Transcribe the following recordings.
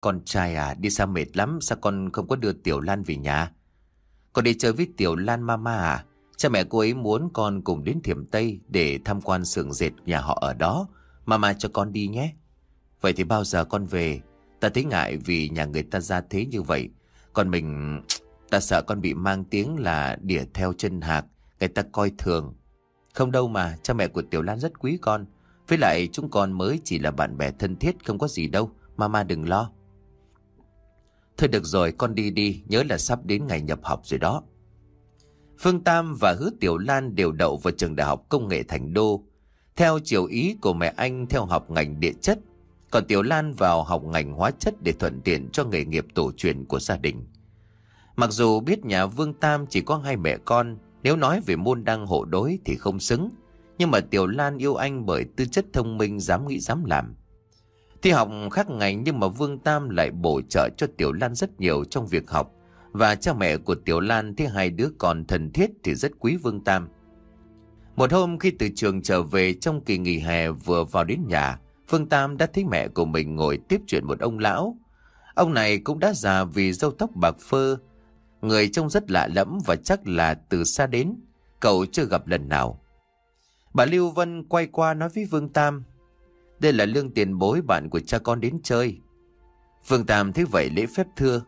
Con trai à, đi xa mệt lắm, sao con không có đưa Tiểu Lan về nhà? Con đi chơi với Tiểu Lan mama à? Cha mẹ cô ấy muốn con cùng đến Thiểm Tây để tham quan xưởng dệt nhà họ ở đó. Mama cho con đi nhé. Vậy thì bao giờ con về? Ta thấy ngại vì nhà người ta ra thế như vậy. Còn mình... Ta sợ con bị mang tiếng là đỉa theo chân hạc, người ta coi thường. Không đâu mà, cha mẹ của Tiểu Lan rất quý con. Với lại chúng con mới chỉ là bạn bè thân thiết, không có gì đâu. Mama đừng lo. Thôi được rồi con đi đi Nhớ là sắp đến ngày nhập học rồi đó Phương Tam và Hứa Tiểu Lan đều đậu vào trường đại học công nghệ thành đô Theo chiều ý của mẹ anh theo học ngành địa chất Còn Tiểu Lan vào học ngành hóa chất để thuận tiện cho nghề nghiệp tổ truyền của gia đình Mặc dù biết nhà Vương Tam chỉ có hai mẹ con Nếu nói về môn đăng hộ đối thì không xứng Nhưng mà Tiểu Lan yêu anh bởi tư chất thông minh dám nghĩ dám làm Thi học khác ngành nhưng mà Vương Tam lại bổ trợ cho Tiểu Lan rất nhiều trong việc học. Và cha mẹ của Tiểu Lan thì hai đứa còn thân thiết thì rất quý Vương Tam. Một hôm khi từ trường trở về trong kỳ nghỉ hè vừa vào đến nhà, Vương Tam đã thấy mẹ của mình ngồi tiếp chuyện một ông lão. Ông này cũng đã già vì râu tóc bạc phơ, người trông rất lạ lẫm và chắc là từ xa đến, cậu chưa gặp lần nào. Bà Lưu Vân quay qua nói với Vương Tam, đây là lương tiền bối bạn của cha con đến chơi Phương Tam thấy vậy lễ phép thưa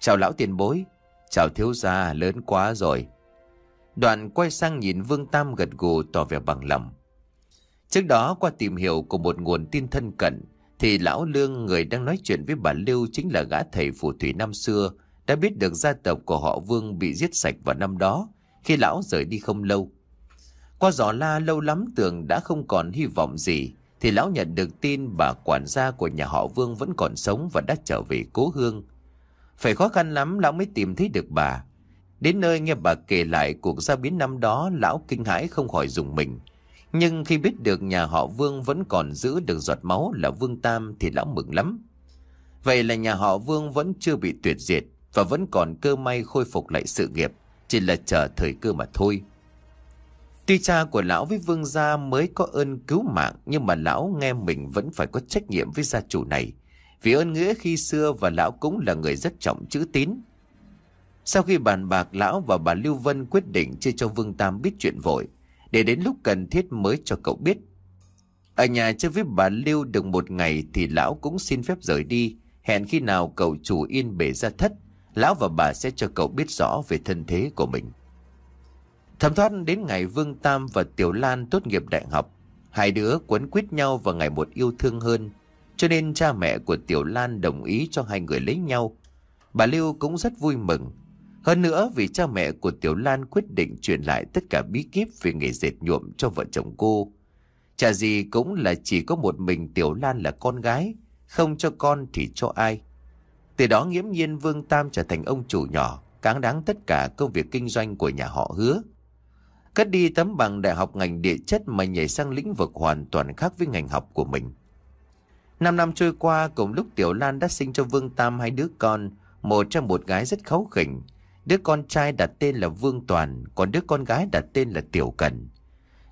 Chào lão tiền bối Chào thiếu gia lớn quá rồi Đoạn quay sang nhìn Vương Tam gật gù tỏ vẻ bằng lòng Trước đó qua tìm hiểu của một nguồn tin thân cận Thì lão lương người đang nói chuyện với bà Lưu Chính là gã thầy phù thủy năm xưa Đã biết được gia tộc của họ Vương bị giết sạch vào năm đó Khi lão rời đi không lâu Qua giỏ la lâu lắm tưởng đã không còn hy vọng gì thì lão nhận được tin bà quản gia của nhà họ Vương vẫn còn sống và đã trở về cố hương. Phải khó khăn lắm lão mới tìm thấy được bà. Đến nơi nghe bà kể lại cuộc gia biến năm đó lão kinh hãi không khỏi dùng mình. Nhưng khi biết được nhà họ Vương vẫn còn giữ được giọt máu là Vương Tam thì lão mừng lắm. Vậy là nhà họ Vương vẫn chưa bị tuyệt diệt và vẫn còn cơ may khôi phục lại sự nghiệp, chỉ là chờ thời cơ mà thôi. Tuy cha của lão với vương gia mới có ơn cứu mạng nhưng mà lão nghe mình vẫn phải có trách nhiệm với gia chủ này. Vì ơn nghĩa khi xưa và lão cũng là người rất trọng chữ tín. Sau khi bàn bạc lão và bà Lưu Vân quyết định chưa cho Vương Tam biết chuyện vội, để đến lúc cần thiết mới cho cậu biết. Ở nhà chơi với bà Lưu được một ngày thì lão cũng xin phép rời đi, hẹn khi nào cậu chủ yên bể ra thất, lão và bà sẽ cho cậu biết rõ về thân thế của mình. Thẩm thoát đến ngày Vương Tam và Tiểu Lan tốt nghiệp đại học, hai đứa quấn quýt nhau vào ngày một yêu thương hơn, cho nên cha mẹ của Tiểu Lan đồng ý cho hai người lấy nhau. Bà Lưu cũng rất vui mừng. Hơn nữa vì cha mẹ của Tiểu Lan quyết định truyền lại tất cả bí kíp về nghề dệt nhuộm cho vợ chồng cô. Chả gì cũng là chỉ có một mình Tiểu Lan là con gái, không cho con thì cho ai. Từ đó nghiễm nhiên Vương Tam trở thành ông chủ nhỏ, cáng đáng tất cả công việc kinh doanh của nhà họ hứa cất đi tấm bằng đại học ngành địa chất mà nhảy sang lĩnh vực hoàn toàn khác với ngành học của mình. Năm năm trôi qua, cùng lúc Tiểu Lan đã sinh cho Vương Tam hai đứa con, một trong một gái rất kháu khỉnh. Đứa con trai đặt tên là Vương Toàn, còn đứa con gái đặt tên là Tiểu Cần.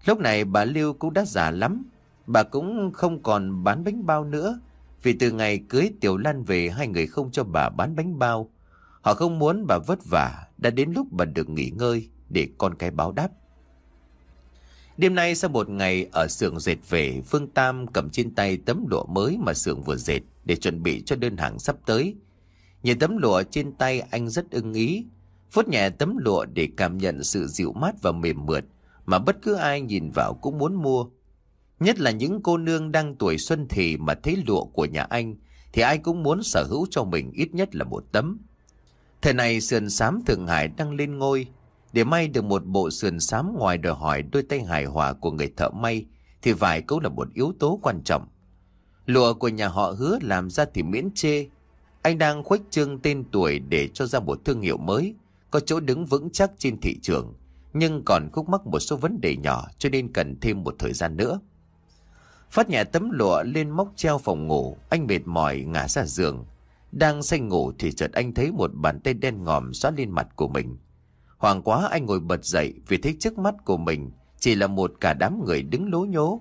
Lúc này bà Lưu cũng đã già lắm, bà cũng không còn bán bánh bao nữa, vì từ ngày cưới Tiểu Lan về hai người không cho bà bán bánh bao. Họ không muốn bà vất vả, đã đến lúc bà được nghỉ ngơi để con cái báo đáp. Đêm nay sau một ngày ở xưởng dệt về, Phương Tam cầm trên tay tấm lụa mới mà xưởng vừa dệt để chuẩn bị cho đơn hàng sắp tới. Nhìn tấm lụa trên tay anh rất ưng ý, phút nhẹ tấm lụa để cảm nhận sự dịu mát và mềm mượt mà bất cứ ai nhìn vào cũng muốn mua. Nhất là những cô nương đang tuổi xuân thì mà thấy lụa của nhà anh thì ai cũng muốn sở hữu cho mình ít nhất là một tấm. Thời này sườn xám Thượng Hải đang lên ngôi, để may được một bộ sườn xám ngoài đòi hỏi đôi tay hài hòa của người thợ may thì vải cũng là một yếu tố quan trọng. Lụa của nhà họ hứa làm ra thì miễn chê. Anh đang khuếch trương tên tuổi để cho ra một thương hiệu mới, có chỗ đứng vững chắc trên thị trường, nhưng còn khúc mắc một số vấn đề nhỏ cho nên cần thêm một thời gian nữa. Phát nhà tấm lụa lên móc treo phòng ngủ, anh mệt mỏi ngã ra giường. Đang say ngủ thì chợt anh thấy một bàn tay đen ngòm xóa lên mặt của mình. Hoàng quá anh ngồi bật dậy vì thấy trước mắt của mình chỉ là một cả đám người đứng lố nhố.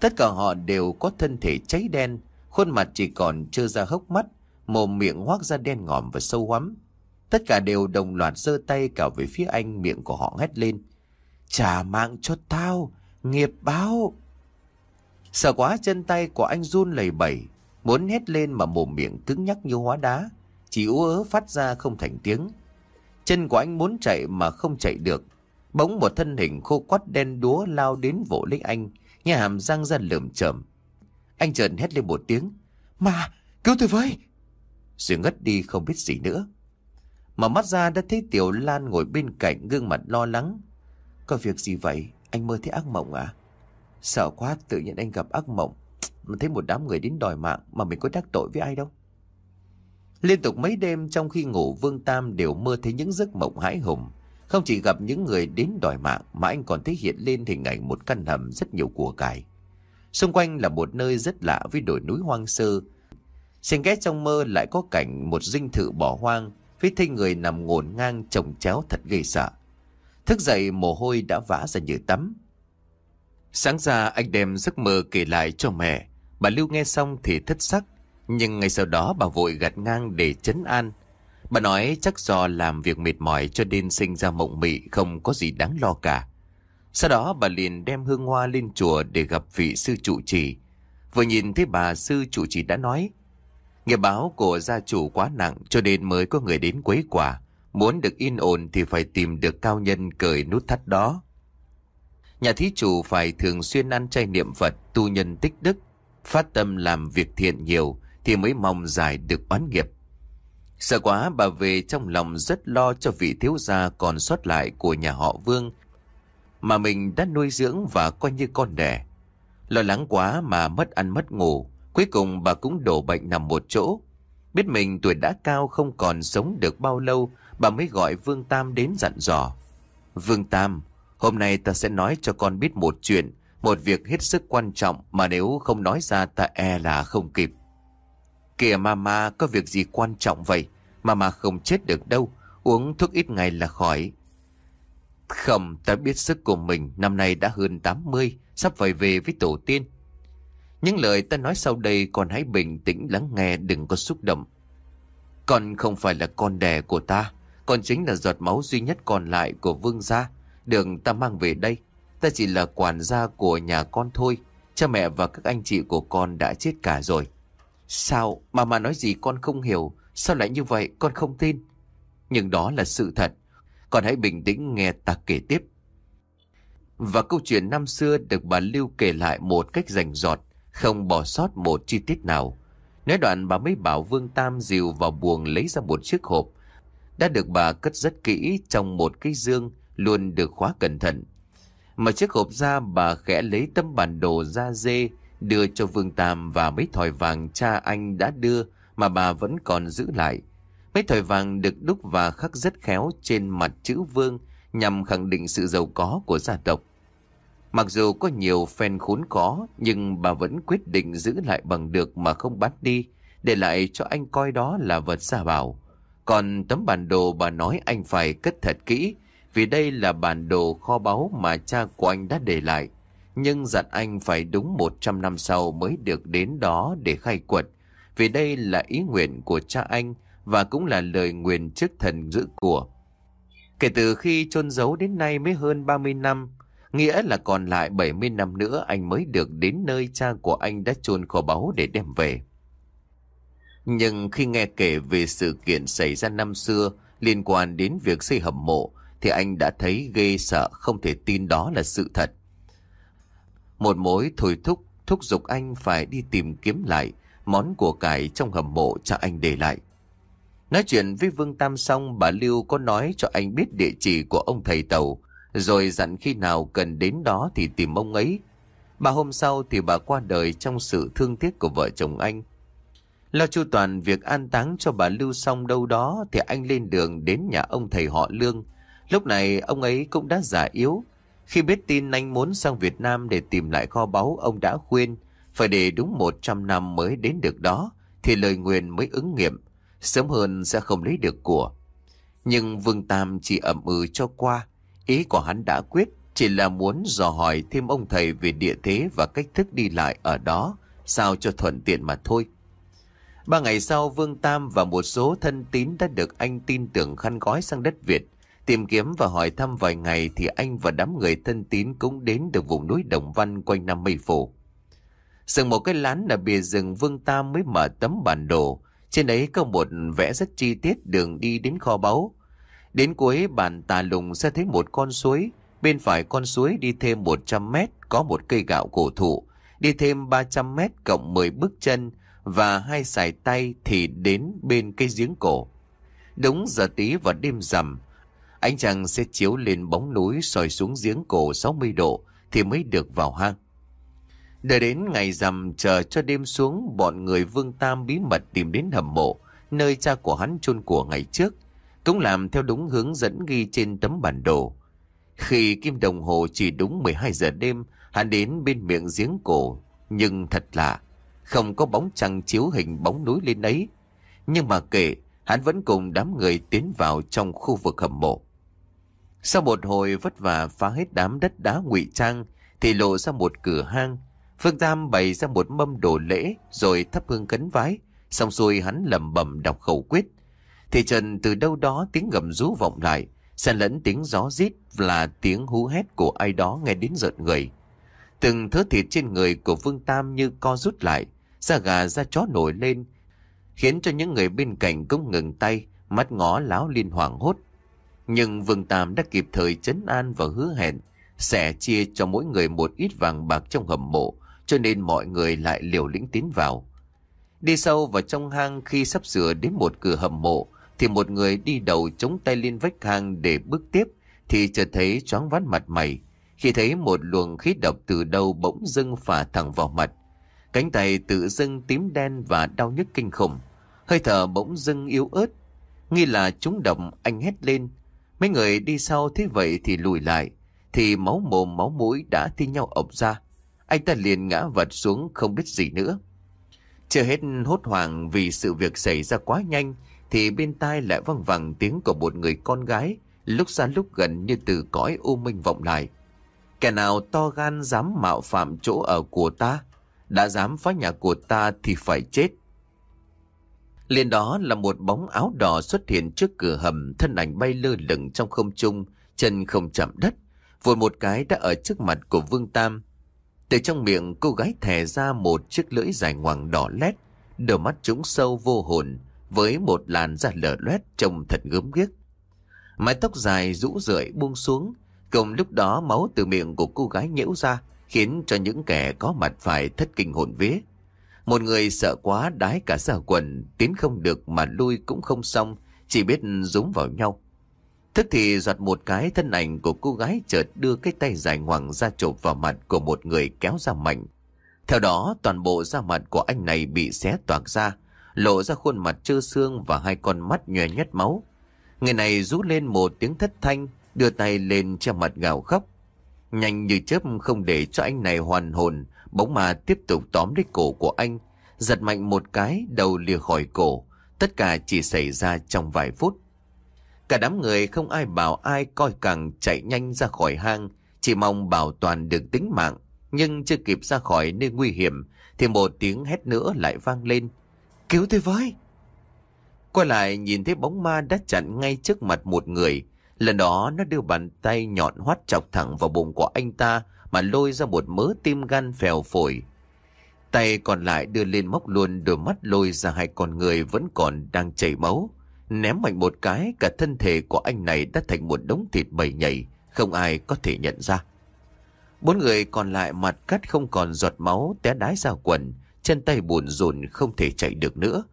Tất cả họ đều có thân thể cháy đen, khuôn mặt chỉ còn chưa ra hốc mắt, mồm miệng hoác ra đen ngòm và sâu hoắm. Tất cả đều đồng loạt giơ tay cả về phía anh miệng của họ hét lên. Trả mạng cho tao, nghiệp báo. Sợ quá chân tay của anh run lầy bẩy, muốn hét lên mà mồm miệng cứng nhắc như hóa đá, chỉ ú ớ phát ra không thành tiếng. Chân của anh muốn chạy mà không chạy được. Bỗng một thân hình khô quắt đen đúa lao đến vỗ lấy anh, nhà hàm răng ra lởm chởm. Anh trần hét lên một tiếng, "Mà, cứu tôi với!" Rồi ngất đi không biết gì nữa. Mà mắt ra đã thấy Tiểu Lan ngồi bên cạnh gương mặt lo lắng. Có việc gì vậy? Anh mơ thấy ác mộng à? Sợ quá tự nhiên anh gặp ác mộng. Mà thấy một đám người đến đòi mạng mà mình có đắc tội với ai đâu. Liên tục mấy đêm trong khi ngủ Vương Tam đều mơ thấy những giấc mộng hãi hùng. Không chỉ gặp những người đến đòi mạng mà anh còn thấy hiện lên hình ảnh một căn hầm rất nhiều của cải. Xung quanh là một nơi rất lạ với đồi núi hoang sơ. Xen ghét trong mơ lại có cảnh một dinh thự bỏ hoang với thây người nằm ngổn ngang trồng chéo thật ghê sợ. Thức dậy mồ hôi đã vã ra như tắm. Sáng ra anh đem giấc mơ kể lại cho mẹ. Bà Lưu nghe xong thì thất sắc nhưng ngày sau đó bà vội gạt ngang để chấn an. Bà nói chắc do làm việc mệt mỏi cho nên sinh ra mộng mị không có gì đáng lo cả. Sau đó bà liền đem hương hoa lên chùa để gặp vị sư trụ trì. Vừa nhìn thấy bà sư trụ trì đã nói. Nghe báo của gia chủ quá nặng cho nên mới có người đến quấy quả. Muốn được yên ổn thì phải tìm được cao nhân cởi nút thắt đó. Nhà thí chủ phải thường xuyên ăn chay niệm Phật, tu nhân tích đức, phát tâm làm việc thiện nhiều thì mới mong giải được oán nghiệp. Sợ quá bà về trong lòng rất lo cho vị thiếu gia còn sót lại của nhà họ Vương mà mình đã nuôi dưỡng và coi như con đẻ. Lo lắng quá mà mất ăn mất ngủ, cuối cùng bà cũng đổ bệnh nằm một chỗ. Biết mình tuổi đã cao không còn sống được bao lâu, bà mới gọi Vương Tam đến dặn dò. Vương Tam, hôm nay ta sẽ nói cho con biết một chuyện, một việc hết sức quan trọng mà nếu không nói ra ta e là không kịp. Kìa mama có việc gì quan trọng vậy Mama không chết được đâu Uống thuốc ít ngày là khỏi Khẩm ta biết sức của mình Năm nay đã hơn 80 Sắp phải về với tổ tiên Những lời ta nói sau đây Con hãy bình tĩnh lắng nghe đừng có xúc động Con không phải là con đẻ của ta Con chính là giọt máu duy nhất còn lại của vương gia Đường ta mang về đây Ta chỉ là quản gia của nhà con thôi Cha mẹ và các anh chị của con đã chết cả rồi Sao mà mà nói gì con không hiểu Sao lại như vậy con không tin Nhưng đó là sự thật Con hãy bình tĩnh nghe ta kể tiếp Và câu chuyện năm xưa Được bà Lưu kể lại một cách rành rọt Không bỏ sót một chi tiết nào Nói đoạn bà mới bảo Vương Tam dìu vào buồng lấy ra một chiếc hộp Đã được bà cất rất kỹ trong một cái dương Luôn được khóa cẩn thận Mở chiếc hộp ra bà khẽ lấy tấm bản đồ ra dê đưa cho Vương Tam và mấy thỏi vàng cha anh đã đưa mà bà vẫn còn giữ lại. Mấy thỏi vàng được đúc và khắc rất khéo trên mặt chữ Vương nhằm khẳng định sự giàu có của gia tộc. Mặc dù có nhiều phen khốn khó nhưng bà vẫn quyết định giữ lại bằng được mà không bán đi để lại cho anh coi đó là vật gia bảo. Còn tấm bản đồ bà nói anh phải cất thật kỹ vì đây là bản đồ kho báu mà cha của anh đã để lại nhưng dặn anh phải đúng 100 năm sau mới được đến đó để khai quật, vì đây là ý nguyện của cha anh và cũng là lời nguyện trước thần giữ của. Kể từ khi chôn giấu đến nay mới hơn 30 năm, nghĩa là còn lại 70 năm nữa anh mới được đến nơi cha của anh đã chôn kho báu để đem về. Nhưng khi nghe kể về sự kiện xảy ra năm xưa liên quan đến việc xây hầm mộ, thì anh đã thấy ghê sợ không thể tin đó là sự thật. Một mối thôi thúc, thúc giục anh phải đi tìm kiếm lại món của cải trong hầm mộ cha anh để lại. Nói chuyện với Vương Tam xong, bà Lưu có nói cho anh biết địa chỉ của ông thầy tàu, rồi dặn khi nào cần đến đó thì tìm ông ấy. Bà hôm sau thì bà qua đời trong sự thương tiếc của vợ chồng anh. Lo chu toàn việc an táng cho bà Lưu xong đâu đó thì anh lên đường đến nhà ông thầy họ Lương. Lúc này ông ấy cũng đã già yếu, khi biết tin anh muốn sang Việt Nam để tìm lại kho báu, ông đã khuyên phải để đúng 100 năm mới đến được đó thì lời nguyện mới ứng nghiệm, sớm hơn sẽ không lấy được của. Nhưng Vương Tam chỉ ậm ừ cho qua, ý của hắn đã quyết chỉ là muốn dò hỏi thêm ông thầy về địa thế và cách thức đi lại ở đó, sao cho thuận tiện mà thôi. Ba ngày sau, Vương Tam và một số thân tín đã được anh tin tưởng khăn gói sang đất Việt Tìm kiếm và hỏi thăm vài ngày thì anh và đám người thân tín cũng đến được vùng núi Đồng Văn quanh Nam Mây phổ. Dừng một cái lán là bìa rừng Vương Tam mới mở tấm bản đồ. Trên đấy có một vẽ rất chi tiết đường đi đến kho báu. Đến cuối bàn tà lùng sẽ thấy một con suối. Bên phải con suối đi thêm 100 mét có một cây gạo cổ thụ. Đi thêm 300 mét cộng 10 bước chân và hai sải tay thì đến bên cây giếng cổ. Đúng giờ tí và đêm rằm Ánh trăng sẽ chiếu lên bóng núi soi xuống giếng cổ 60 độ thì mới được vào hang. Đợi đến ngày rằm chờ cho đêm xuống, bọn người Vương Tam bí mật tìm đến hầm mộ, nơi cha của hắn chôn của ngày trước, cũng làm theo đúng hướng dẫn ghi trên tấm bản đồ. Khi kim đồng hồ chỉ đúng 12 giờ đêm, hắn đến bên miệng giếng cổ, nhưng thật lạ, không có bóng trăng chiếu hình bóng núi lên ấy. Nhưng mà kệ, hắn vẫn cùng đám người tiến vào trong khu vực hầm mộ. Sau một hồi vất vả phá hết đám đất đá ngụy trang thì lộ ra một cửa hang. Phương Tam bày ra một mâm đồ lễ rồi thắp hương cấn vái. Xong xuôi hắn lầm bầm đọc khẩu quyết. Thì trần từ đâu đó tiếng gầm rú vọng lại. Xen lẫn tiếng gió rít là tiếng hú hét của ai đó nghe đến giận người. Từng thớ thịt trên người của Phương Tam như co rút lại. Da gà da chó nổi lên. Khiến cho những người bên cạnh cũng ngừng tay. Mắt ngó láo liên hoàng hốt. Nhưng Vương Tam đã kịp thời chấn an và hứa hẹn sẽ chia cho mỗi người một ít vàng bạc trong hầm mộ, cho nên mọi người lại liều lĩnh tiến vào. Đi sâu vào trong hang khi sắp sửa đến một cửa hầm mộ, thì một người đi đầu chống tay lên vách hang để bước tiếp, thì chợt thấy choáng ván mặt mày, khi thấy một luồng khí độc từ đâu bỗng dưng phả thẳng vào mặt. Cánh tay tự dưng tím đen và đau nhức kinh khủng, hơi thở bỗng dưng yếu ớt, nghi là chúng động anh hét lên, Mấy người đi sau thế vậy thì lùi lại, thì máu mồm máu mũi đã thi nhau ộc ra. Anh ta liền ngã vật xuống không biết gì nữa. Chưa hết hốt hoảng vì sự việc xảy ra quá nhanh, thì bên tai lại văng vẳng tiếng của một người con gái, lúc xa lúc gần như từ cõi u minh vọng lại. Kẻ nào to gan dám mạo phạm chỗ ở của ta, đã dám phá nhà của ta thì phải chết liên đó là một bóng áo đỏ xuất hiện trước cửa hầm, thân ảnh bay lơ lửng trong không trung, chân không chạm đất, vội một cái đã ở trước mặt của Vương Tam. Từ trong miệng cô gái thè ra một chiếc lưỡi dài ngoằng đỏ lét, đôi mắt trũng sâu vô hồn, với một làn da lở loét trông thật gớm ghiếc. Mái tóc dài rũ rượi buông xuống, cùng lúc đó máu từ miệng của cô gái nhễu ra, khiến cho những kẻ có mặt phải thất kinh hồn vía. Một người sợ quá đái cả ra quần, tiến không được mà lui cũng không xong, chỉ biết rúng vào nhau. Thức thì giọt một cái thân ảnh của cô gái chợt đưa cái tay dài ngoằng ra chộp vào mặt của một người kéo ra mạnh. Theo đó toàn bộ da mặt của anh này bị xé toạc ra, lộ ra khuôn mặt trơ xương và hai con mắt nhòe nhét máu. Người này rú lên một tiếng thất thanh, đưa tay lên che mặt gào khóc. Nhanh như chớp không để cho anh này hoàn hồn, bóng ma tiếp tục tóm lấy cổ của anh, giật mạnh một cái, đầu lìa khỏi cổ. Tất cả chỉ xảy ra trong vài phút. Cả đám người không ai bảo ai coi càng chạy nhanh ra khỏi hang, chỉ mong bảo toàn được tính mạng. Nhưng chưa kịp ra khỏi nơi nguy hiểm, thì một tiếng hét nữa lại vang lên. Cứu tôi với! Quay lại nhìn thấy bóng ma đã chặn ngay trước mặt một người. Lần đó nó đưa bàn tay nhọn hoắt chọc thẳng vào bụng của anh ta mà lôi ra một mớ tim gan phèo phổi. Tay còn lại đưa lên móc luôn đôi mắt lôi ra hai con người vẫn còn đang chảy máu. Ném mạnh một cái cả thân thể của anh này đã thành một đống thịt bầy nhảy, không ai có thể nhận ra. Bốn người còn lại mặt cắt không còn giọt máu té đái ra quần, chân tay buồn rùn không thể chạy được nữa.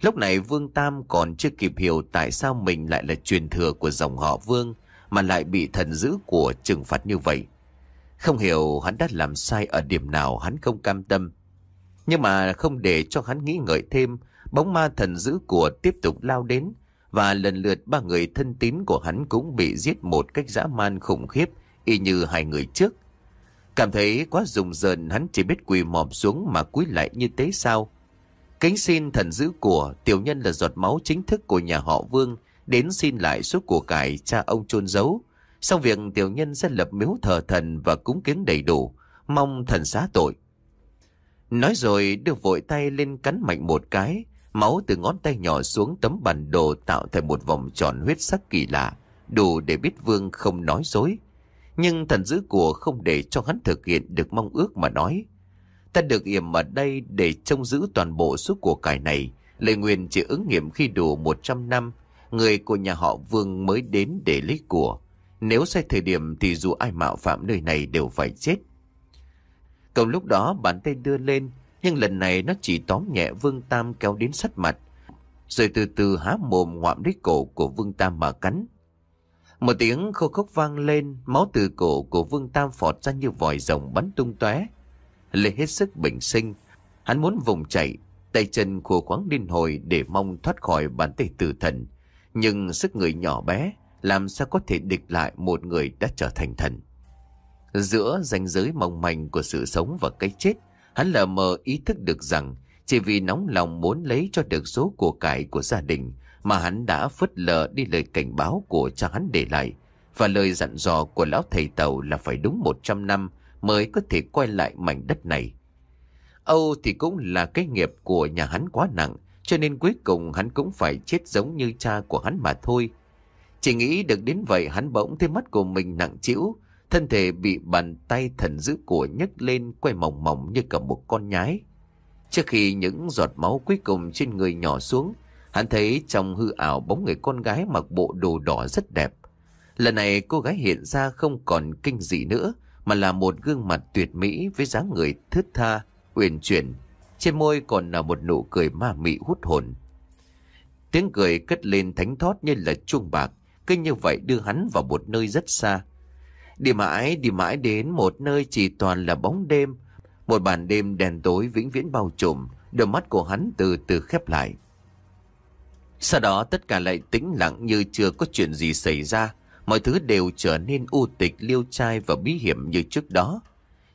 Lúc này Vương Tam còn chưa kịp hiểu tại sao mình lại là truyền thừa của dòng họ Vương mà lại bị thần dữ của trừng phạt như vậy. Không hiểu hắn đã làm sai ở điểm nào hắn không cam tâm. Nhưng mà không để cho hắn nghĩ ngợi thêm, bóng ma thần dữ của tiếp tục lao đến và lần lượt ba người thân tín của hắn cũng bị giết một cách dã man khủng khiếp y như hai người trước. Cảm thấy quá rùng rợn hắn chỉ biết quỳ mọp xuống mà cúi lại như thế sao. Kính xin thần dữ của tiểu nhân là giọt máu chính thức của nhà họ Vương đến xin lại suốt của cải cha ông chôn giấu. Sau việc tiểu nhân sẽ lập miếu thờ thần và cúng kiến đầy đủ, mong thần xá tội. Nói rồi đưa vội tay lên cắn mạnh một cái, máu từ ngón tay nhỏ xuống tấm bản đồ tạo thành một vòng tròn huyết sắc kỳ lạ, đủ để biết vương không nói dối. Nhưng thần giữ của không để cho hắn thực hiện được mong ước mà nói. Ta được yểm ở đây để trông giữ toàn bộ số của cải này, lời nguyện chỉ ứng nghiệm khi đủ 100 năm, người của nhà họ vương mới đến để lấy của. Nếu sai thời điểm thì dù ai mạo phạm nơi này đều phải chết. Cùng lúc đó bàn tay đưa lên, nhưng lần này nó chỉ tóm nhẹ Vương Tam kéo đến sắt mặt, rồi từ từ há mồm ngoạm lấy cổ của Vương Tam mà cắn. Một tiếng khô khốc vang lên, máu từ cổ của Vương Tam phọt ra như vòi rồng bắn tung tóe. Lê hết sức bình sinh, hắn muốn vùng chạy, tay chân của quáng điên hồi để mong thoát khỏi bàn tay tử thần. Nhưng sức người nhỏ bé, làm sao có thể địch lại một người đã trở thành thần. Giữa ranh giới mong manh của sự sống và cái chết, hắn lờ mờ ý thức được rằng chỉ vì nóng lòng muốn lấy cho được số của cải của gia đình mà hắn đã phớt lờ đi lời cảnh báo của cha hắn để lại và lời dặn dò của lão thầy tàu là phải đúng 100 năm mới có thể quay lại mảnh đất này. Âu thì cũng là cái nghiệp của nhà hắn quá nặng, cho nên cuối cùng hắn cũng phải chết giống như cha của hắn mà thôi. Chỉ nghĩ được đến vậy hắn bỗng thấy mắt của mình nặng trĩu thân thể bị bàn tay thần dữ của nhấc lên quay mỏng mỏng như cầm một con nhái. Trước khi những giọt máu cuối cùng trên người nhỏ xuống, hắn thấy trong hư ảo bóng người con gái mặc bộ đồ đỏ rất đẹp. Lần này cô gái hiện ra không còn kinh dị nữa, mà là một gương mặt tuyệt mỹ với dáng người thướt tha, uyển chuyển. Trên môi còn là một nụ cười ma mị hút hồn. Tiếng cười cất lên thánh thót như là chuông bạc. Cứ như vậy đưa hắn vào một nơi rất xa. Đi mãi, đi mãi đến một nơi chỉ toàn là bóng đêm. Một bàn đêm đèn tối vĩnh viễn bao trùm, đôi mắt của hắn từ từ khép lại. Sau đó tất cả lại tĩnh lặng như chưa có chuyện gì xảy ra. Mọi thứ đều trở nên u tịch, liêu trai và bí hiểm như trước đó.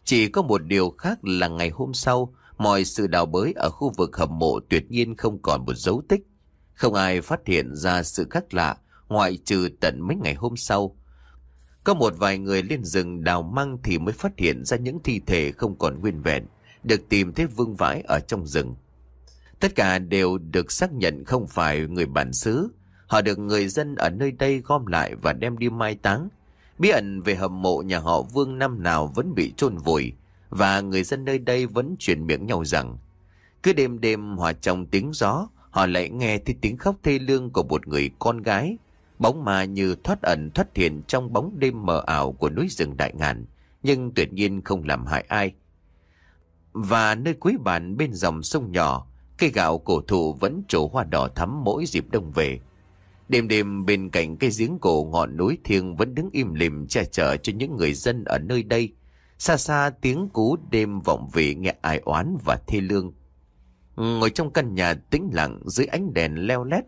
Chỉ có một điều khác là ngày hôm sau, mọi sự đào bới ở khu vực hầm mộ tuyệt nhiên không còn một dấu tích. Không ai phát hiện ra sự khác lạ ngoại trừ tận mấy ngày hôm sau. Có một vài người lên rừng đào măng thì mới phát hiện ra những thi thể không còn nguyên vẹn, được tìm thấy vương vãi ở trong rừng. Tất cả đều được xác nhận không phải người bản xứ, họ được người dân ở nơi đây gom lại và đem đi mai táng. Bí ẩn về hầm mộ nhà họ Vương năm nào vẫn bị chôn vùi và người dân nơi đây vẫn chuyển miệng nhau rằng cứ đêm đêm hòa trong tiếng gió họ lại nghe thấy tiếng khóc thê lương của một người con gái Bóng ma như thoát ẩn thoát hiện trong bóng đêm mờ ảo của núi rừng đại ngàn, nhưng tuyệt nhiên không làm hại ai. Và nơi cuối bản bên dòng sông nhỏ, cây gạo cổ thụ vẫn trổ hoa đỏ thắm mỗi dịp đông về. Đêm đêm bên cạnh cây giếng cổ ngọn núi thiêng vẫn đứng im lìm che chở cho những người dân ở nơi đây. Xa xa tiếng cú đêm vọng vị nghe ai oán và thê lương. Ngồi trong căn nhà tĩnh lặng dưới ánh đèn leo lét,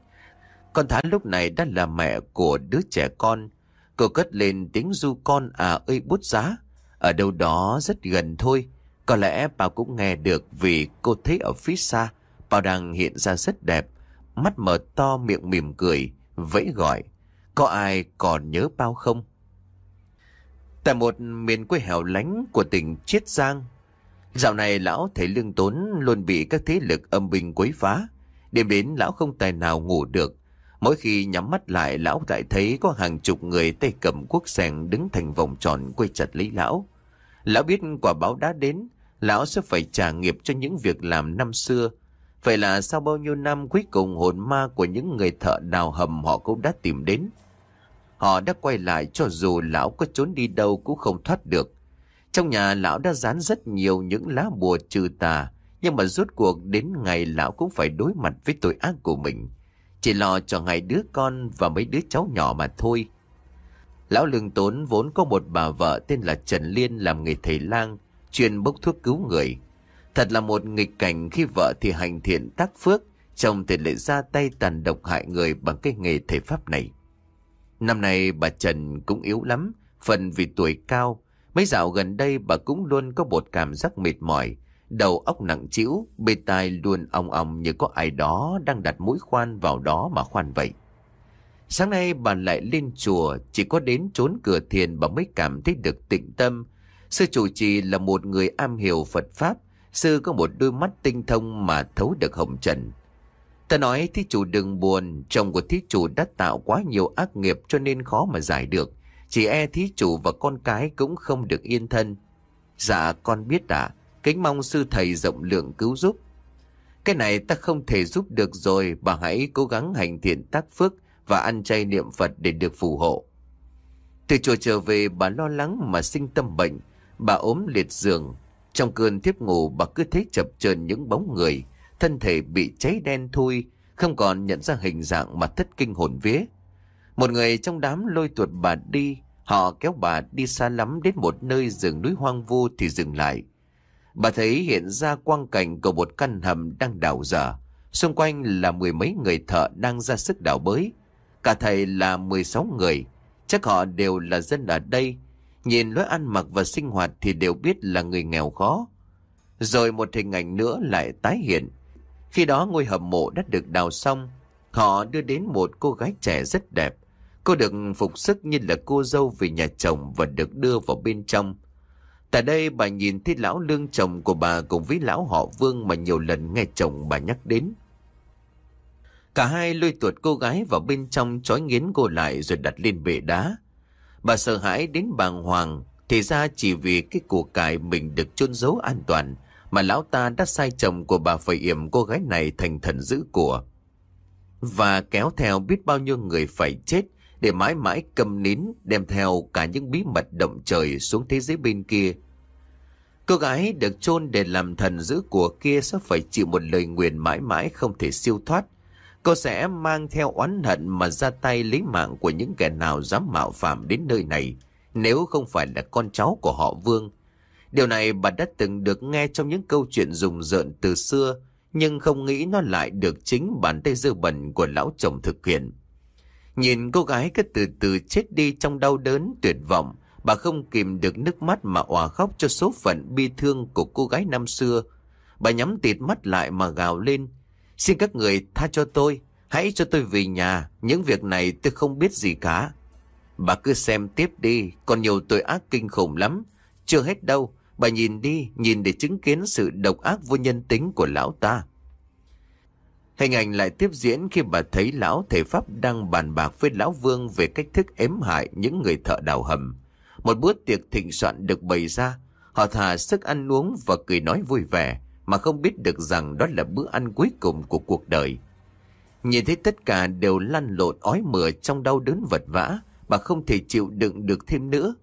con thá lúc này đã là mẹ của đứa trẻ con. Cô cất lên tiếng du con à ơi bút giá. Ở đâu đó rất gần thôi. Có lẽ bà cũng nghe được vì cô thấy ở phía xa. Bà đang hiện ra rất đẹp. Mắt mở to miệng mỉm cười. Vẫy gọi. Có ai còn nhớ bao không? Tại một miền quê hẻo lánh của tỉnh Chiết Giang. Dạo này lão thấy lương tốn luôn bị các thế lực âm binh quấy phá. Đêm đến lão không tài nào ngủ được Mỗi khi nhắm mắt lại lão lại thấy có hàng chục người tay cầm quốc sèn đứng thành vòng tròn quay chặt lấy lão. Lão biết quả báo đã đến, lão sẽ phải trả nghiệp cho những việc làm năm xưa. Vậy là sau bao nhiêu năm cuối cùng hồn ma của những người thợ đào hầm họ cũng đã tìm đến. Họ đã quay lại cho dù lão có trốn đi đâu cũng không thoát được. Trong nhà lão đã dán rất nhiều những lá bùa trừ tà, nhưng mà rốt cuộc đến ngày lão cũng phải đối mặt với tội ác của mình. Chỉ lo cho ngày đứa con và mấy đứa cháu nhỏ mà thôi. Lão Lương Tốn vốn có một bà vợ tên là Trần Liên làm nghề thầy lang, chuyên bốc thuốc cứu người. Thật là một nghịch cảnh khi vợ thì hành thiện tác phước, chồng thì lại ra tay tàn độc hại người bằng cái nghề thầy pháp này. Năm nay bà Trần cũng yếu lắm, phần vì tuổi cao. Mấy dạo gần đây bà cũng luôn có một cảm giác mệt mỏi, đầu óc nặng trĩu, bề tai luôn ong ong như có ai đó đang đặt mũi khoan vào đó mà khoan vậy. Sáng nay bà lại lên chùa, chỉ có đến chốn cửa thiền bà mới cảm thấy được tịnh tâm. Sư chủ trì là một người am hiểu Phật Pháp, sư có một đôi mắt tinh thông mà thấu được hồng trần. Ta nói thí chủ đừng buồn, chồng của thí chủ đã tạo quá nhiều ác nghiệp cho nên khó mà giải được. Chỉ e thí chủ và con cái cũng không được yên thân. Dạ con biết đã. à, kính mong sư thầy rộng lượng cứu giúp. Cái này ta không thể giúp được rồi, bà hãy cố gắng hành thiện tác phước và ăn chay niệm Phật để được phù hộ. Từ chùa trở về bà lo lắng mà sinh tâm bệnh, bà ốm liệt giường. Trong cơn thiếp ngủ bà cứ thấy chập chờn những bóng người, thân thể bị cháy đen thui, không còn nhận ra hình dạng mà thất kinh hồn vía. Một người trong đám lôi tuột bà đi, họ kéo bà đi xa lắm đến một nơi rừng núi hoang vu thì dừng lại. Bà thấy hiện ra quang cảnh của một căn hầm đang đào dở. Xung quanh là mười mấy người thợ đang ra sức đào bới. Cả thầy là 16 người. Chắc họ đều là dân ở đây. Nhìn lối ăn mặc và sinh hoạt thì đều biết là người nghèo khó. Rồi một hình ảnh nữa lại tái hiện. Khi đó ngôi hầm mộ đã được đào xong. Họ đưa đến một cô gái trẻ rất đẹp. Cô được phục sức như là cô dâu về nhà chồng và được đưa vào bên trong. Tại đây bà nhìn thấy lão lương chồng của bà cùng với lão họ Vương mà nhiều lần nghe chồng bà nhắc đến. Cả hai lôi tuột cô gái vào bên trong trói nghiến cô lại rồi đặt lên bệ đá. Bà sợ hãi đến bàng hoàng, thì ra chỉ vì cái củ cải mình được chôn giấu an toàn mà lão ta đã sai chồng của bà phải yểm cô gái này thành thần giữ của. Và kéo theo biết bao nhiêu người phải chết để mãi mãi cầm nín đem theo cả những bí mật động trời xuống thế giới bên kia. Cô gái được chôn để làm thần giữ của kia sẽ phải chịu một lời nguyền mãi mãi không thể siêu thoát. Cô sẽ mang theo oán hận mà ra tay lấy mạng của những kẻ nào dám mạo phạm đến nơi này, nếu không phải là con cháu của họ Vương. Điều này bà đã từng được nghe trong những câu chuyện rùng rợn từ xưa, nhưng không nghĩ nó lại được chính bàn tay dư bẩn của lão chồng thực hiện. Nhìn cô gái cứ từ từ chết đi trong đau đớn tuyệt vọng, bà không kìm được nước mắt mà òa khóc cho số phận bi thương của cô gái năm xưa. Bà nhắm tịt mắt lại mà gào lên. Xin các người tha cho tôi, hãy cho tôi về nhà, những việc này tôi không biết gì cả. Bà cứ xem tiếp đi, còn nhiều tội ác kinh khủng lắm. Chưa hết đâu, bà nhìn đi, nhìn để chứng kiến sự độc ác vô nhân tính của lão ta. Hình ảnh lại tiếp diễn khi bà thấy lão thể pháp đang bàn bạc với lão vương về cách thức ếm hại những người thợ đào hầm. Một bữa tiệc thịnh soạn được bày ra, họ thả sức ăn uống và cười nói vui vẻ, mà không biết được rằng đó là bữa ăn cuối cùng của cuộc đời. Nhìn thấy tất cả đều lăn lộn ói mửa trong đau đớn vật vã, bà không thể chịu đựng được thêm nữa.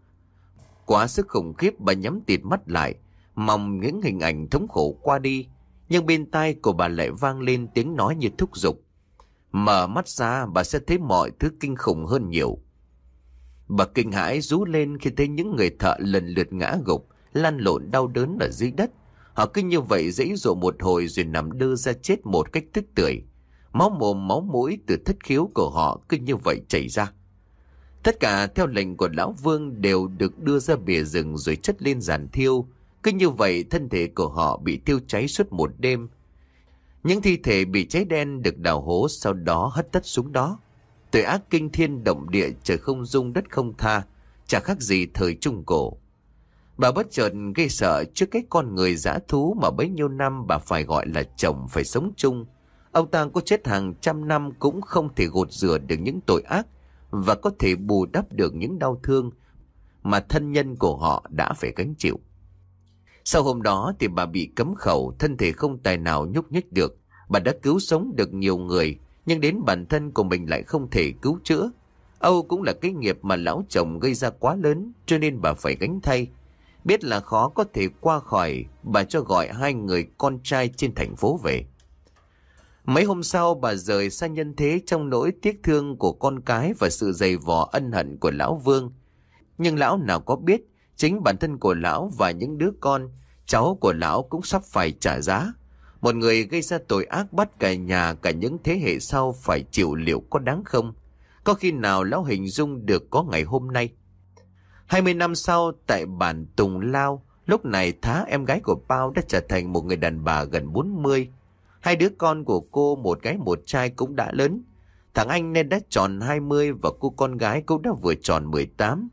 Quá sức khủng khiếp bà nhắm tịt mắt lại, mong những hình ảnh thống khổ qua đi, nhưng bên tai của bà lại vang lên tiếng nói như thúc giục. Mở mắt ra bà sẽ thấy mọi thứ kinh khủng hơn nhiều. Bà kinh hãi rú lên khi thấy những người thợ lần lượt ngã gục, lăn lộn đau đớn ở dưới đất. Họ cứ như vậy dãy dụ một hồi rồi nằm đưa ra chết một cách tức tưởi. Máu mồm máu mũi từ thất khiếu của họ cứ như vậy chảy ra. Tất cả theo lệnh của Lão Vương đều được đưa ra bìa rừng rồi chất lên giàn thiêu, cứ như vậy thân thể của họ bị thiêu cháy suốt một đêm. Những thi thể bị cháy đen được đào hố sau đó hất tất xuống đó. Tội ác kinh thiên động địa trời không dung đất không tha, chả khác gì thời trung cổ. Bà bất chợt gây sợ trước cái con người dã thú mà bấy nhiêu năm bà phải gọi là chồng phải sống chung. Ông ta có chết hàng trăm năm cũng không thể gột rửa được những tội ác và có thể bù đắp được những đau thương mà thân nhân của họ đã phải gánh chịu. Sau hôm đó thì bà bị cấm khẩu, thân thể không tài nào nhúc nhích được. Bà đã cứu sống được nhiều người, nhưng đến bản thân của mình lại không thể cứu chữa. Âu cũng là cái nghiệp mà lão chồng gây ra quá lớn, cho nên bà phải gánh thay. Biết là khó có thể qua khỏi, bà cho gọi hai người con trai trên thành phố về. Mấy hôm sau bà rời xa nhân thế trong nỗi tiếc thương của con cái và sự dày vò ân hận của lão Vương. Nhưng lão nào có biết, chính bản thân của lão và những đứa con cháu của lão cũng sắp phải trả giá. Một người gây ra tội ác bắt cả nhà cả những thế hệ sau phải chịu liệu có đáng không? Có khi nào lão hình dung được có ngày hôm nay? 20 năm sau, tại bản Tùng Lao, lúc này Thá em gái của Pao đã trở thành một người đàn bà gần 40. Hai đứa con của cô, một gái một trai cũng đã lớn. Thằng anh nên đã tròn 20 và cô con gái cũng đã vừa tròn 18.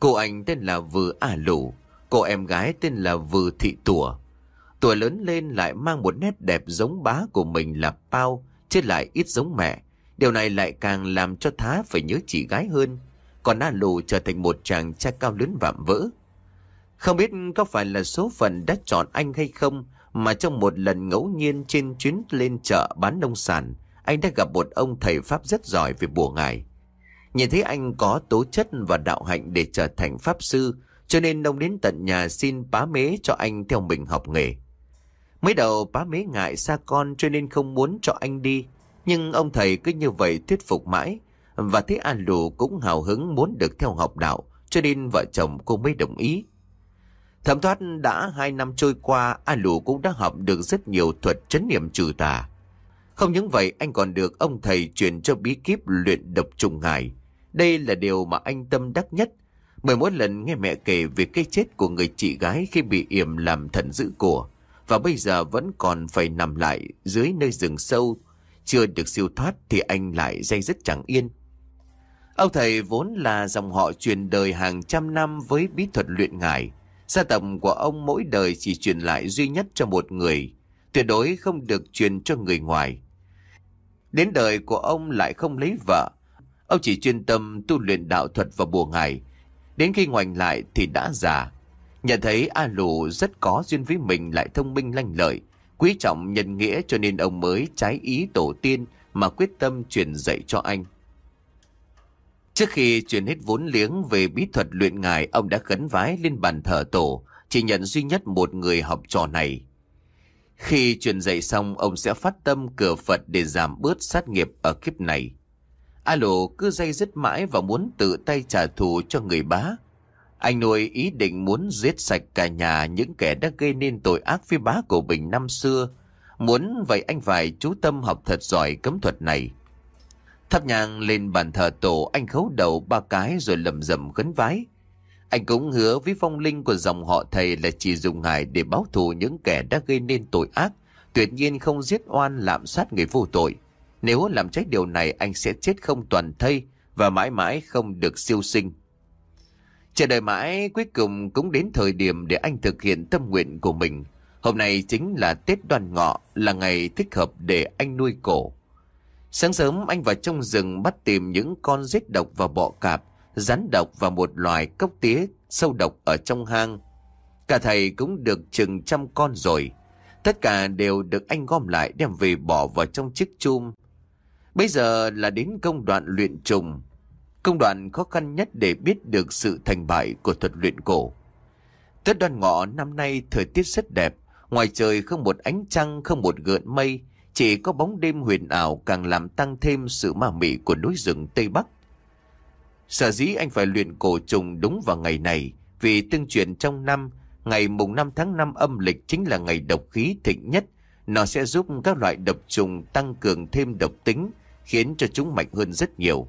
Cô anh tên là Vừa Ả Lũ. Cô em gái tên là Vừ Thị Tùa. Tuổi lớn lên lại mang một nét đẹp giống bá của mình là Pao, chứ lại ít giống mẹ. Điều này lại càng làm cho Thá phải nhớ chị gái hơn. Còn A Lù trở thành một chàng trai cao lớn vạm vỡ. Không biết có phải là số phận đã chọn anh hay không mà trong một lần ngẫu nhiên trên chuyến lên chợ bán nông sản, anh đã gặp một ông thầy Pháp rất giỏi về bùa ngải. Nhìn thấy anh có tố chất và đạo hạnh để trở thành Pháp Sư, cho nên ông đến tận nhà xin bá mế cho anh theo mình học nghề. Mới đầu bá mế ngại xa con cho nên không muốn cho anh đi. Nhưng ông thầy cứ như vậy thuyết phục mãi. Và thấy an Lù cũng hào hứng muốn được theo học đạo cho nên vợ chồng cô mới đồng ý. Thẩm thoát đã hai năm trôi qua, an Lù cũng đã học được rất nhiều thuật chấn niệm trừ tà. Không những vậy, anh còn được ông thầy truyền cho bí kíp luyện độc trùng ngài. Đây là điều mà anh tâm đắc nhất bởi mỗi lần nghe mẹ kể về cái chết của người chị gái khi bị yểm làm thần giữ của, và bây giờ vẫn còn phải nằm lại dưới nơi rừng sâu, chưa được siêu thoát thì anh lại dây dứt chẳng yên. Ông thầy vốn là dòng họ truyền đời hàng trăm năm với bí thuật luyện ngải. Gia tầm của ông mỗi đời chỉ truyền lại duy nhất cho một người, tuyệt đối không được truyền cho người ngoài. Đến đời của ông lại không lấy vợ, ông chỉ chuyên tâm tu luyện đạo thuật và bùa ngải, Đến khi ngoảnh lại thì đã già. Nhận thấy A Lù rất có duyên với mình lại thông minh lanh lợi, quý trọng nhân nghĩa cho nên ông mới trái ý tổ tiên mà quyết tâm truyền dạy cho anh. Trước khi truyền hết vốn liếng về bí thuật luyện ngài, ông đã khấn vái lên bàn thờ tổ, chỉ nhận duy nhất một người học trò này. Khi truyền dạy xong, ông sẽ phát tâm cửa Phật để giảm bớt sát nghiệp ở kiếp này. A Lô cứ dây dứt mãi và muốn tự tay trả thù cho người bá. Anh nuôi ý định muốn giết sạch cả nhà những kẻ đã gây nên tội ác với bá của Bình năm xưa. Muốn vậy anh phải chú tâm học thật giỏi cấm thuật này. Thắp nhang lên bàn thờ tổ anh khấu đầu ba cái rồi lầm rầm khấn vái. Anh cũng hứa với phong linh của dòng họ thầy là chỉ dùng hài để báo thù những kẻ đã gây nên tội ác, tuyệt nhiên không giết oan lạm sát người vô tội. Nếu làm trái điều này anh sẽ chết không toàn thây và mãi mãi không được siêu sinh. Chờ đợi mãi cuối cùng cũng đến thời điểm để anh thực hiện tâm nguyện của mình. Hôm nay chính là Tết đoan ngọ, là ngày thích hợp để anh nuôi cổ. Sáng sớm anh vào trong rừng bắt tìm những con rết độc và bọ cạp, rắn độc và một loài cốc tía, sâu độc ở trong hang. Cả thầy cũng được chừng trăm con rồi. Tất cả đều được anh gom lại đem về bỏ vào trong chiếc chum Bây giờ là đến công đoạn luyện trùng. Công đoạn khó khăn nhất để biết được sự thành bại của thuật luyện cổ. Tết đoan ngọ năm nay thời tiết rất đẹp, ngoài trời không một ánh trăng, không một gợn mây, chỉ có bóng đêm huyền ảo càng làm tăng thêm sự ma mị của núi rừng Tây Bắc. Sở dĩ anh phải luyện cổ trùng đúng vào ngày này, vì tương truyền trong năm, ngày mùng 5 tháng 5 âm lịch chính là ngày độc khí thịnh nhất, nó sẽ giúp các loại độc trùng tăng cường thêm độc tính, khiến cho chúng mạnh hơn rất nhiều.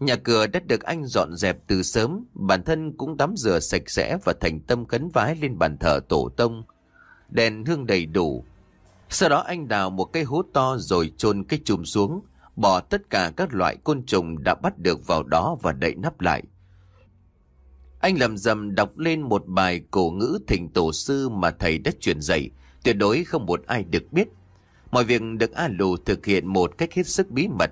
Nhà cửa đã được anh dọn dẹp từ sớm, bản thân cũng tắm rửa sạch sẽ và thành tâm khấn vái lên bàn thờ tổ tông. Đèn hương đầy đủ. Sau đó anh đào một cái hố to rồi chôn cái chùm xuống, bỏ tất cả các loại côn trùng đã bắt được vào đó và đậy nắp lại. Anh lầm dầm đọc lên một bài cổ ngữ thỉnh tổ sư mà thầy đã truyền dạy, tuyệt đối không một ai được biết. Mọi việc được A Lù thực hiện một cách hết sức bí mật.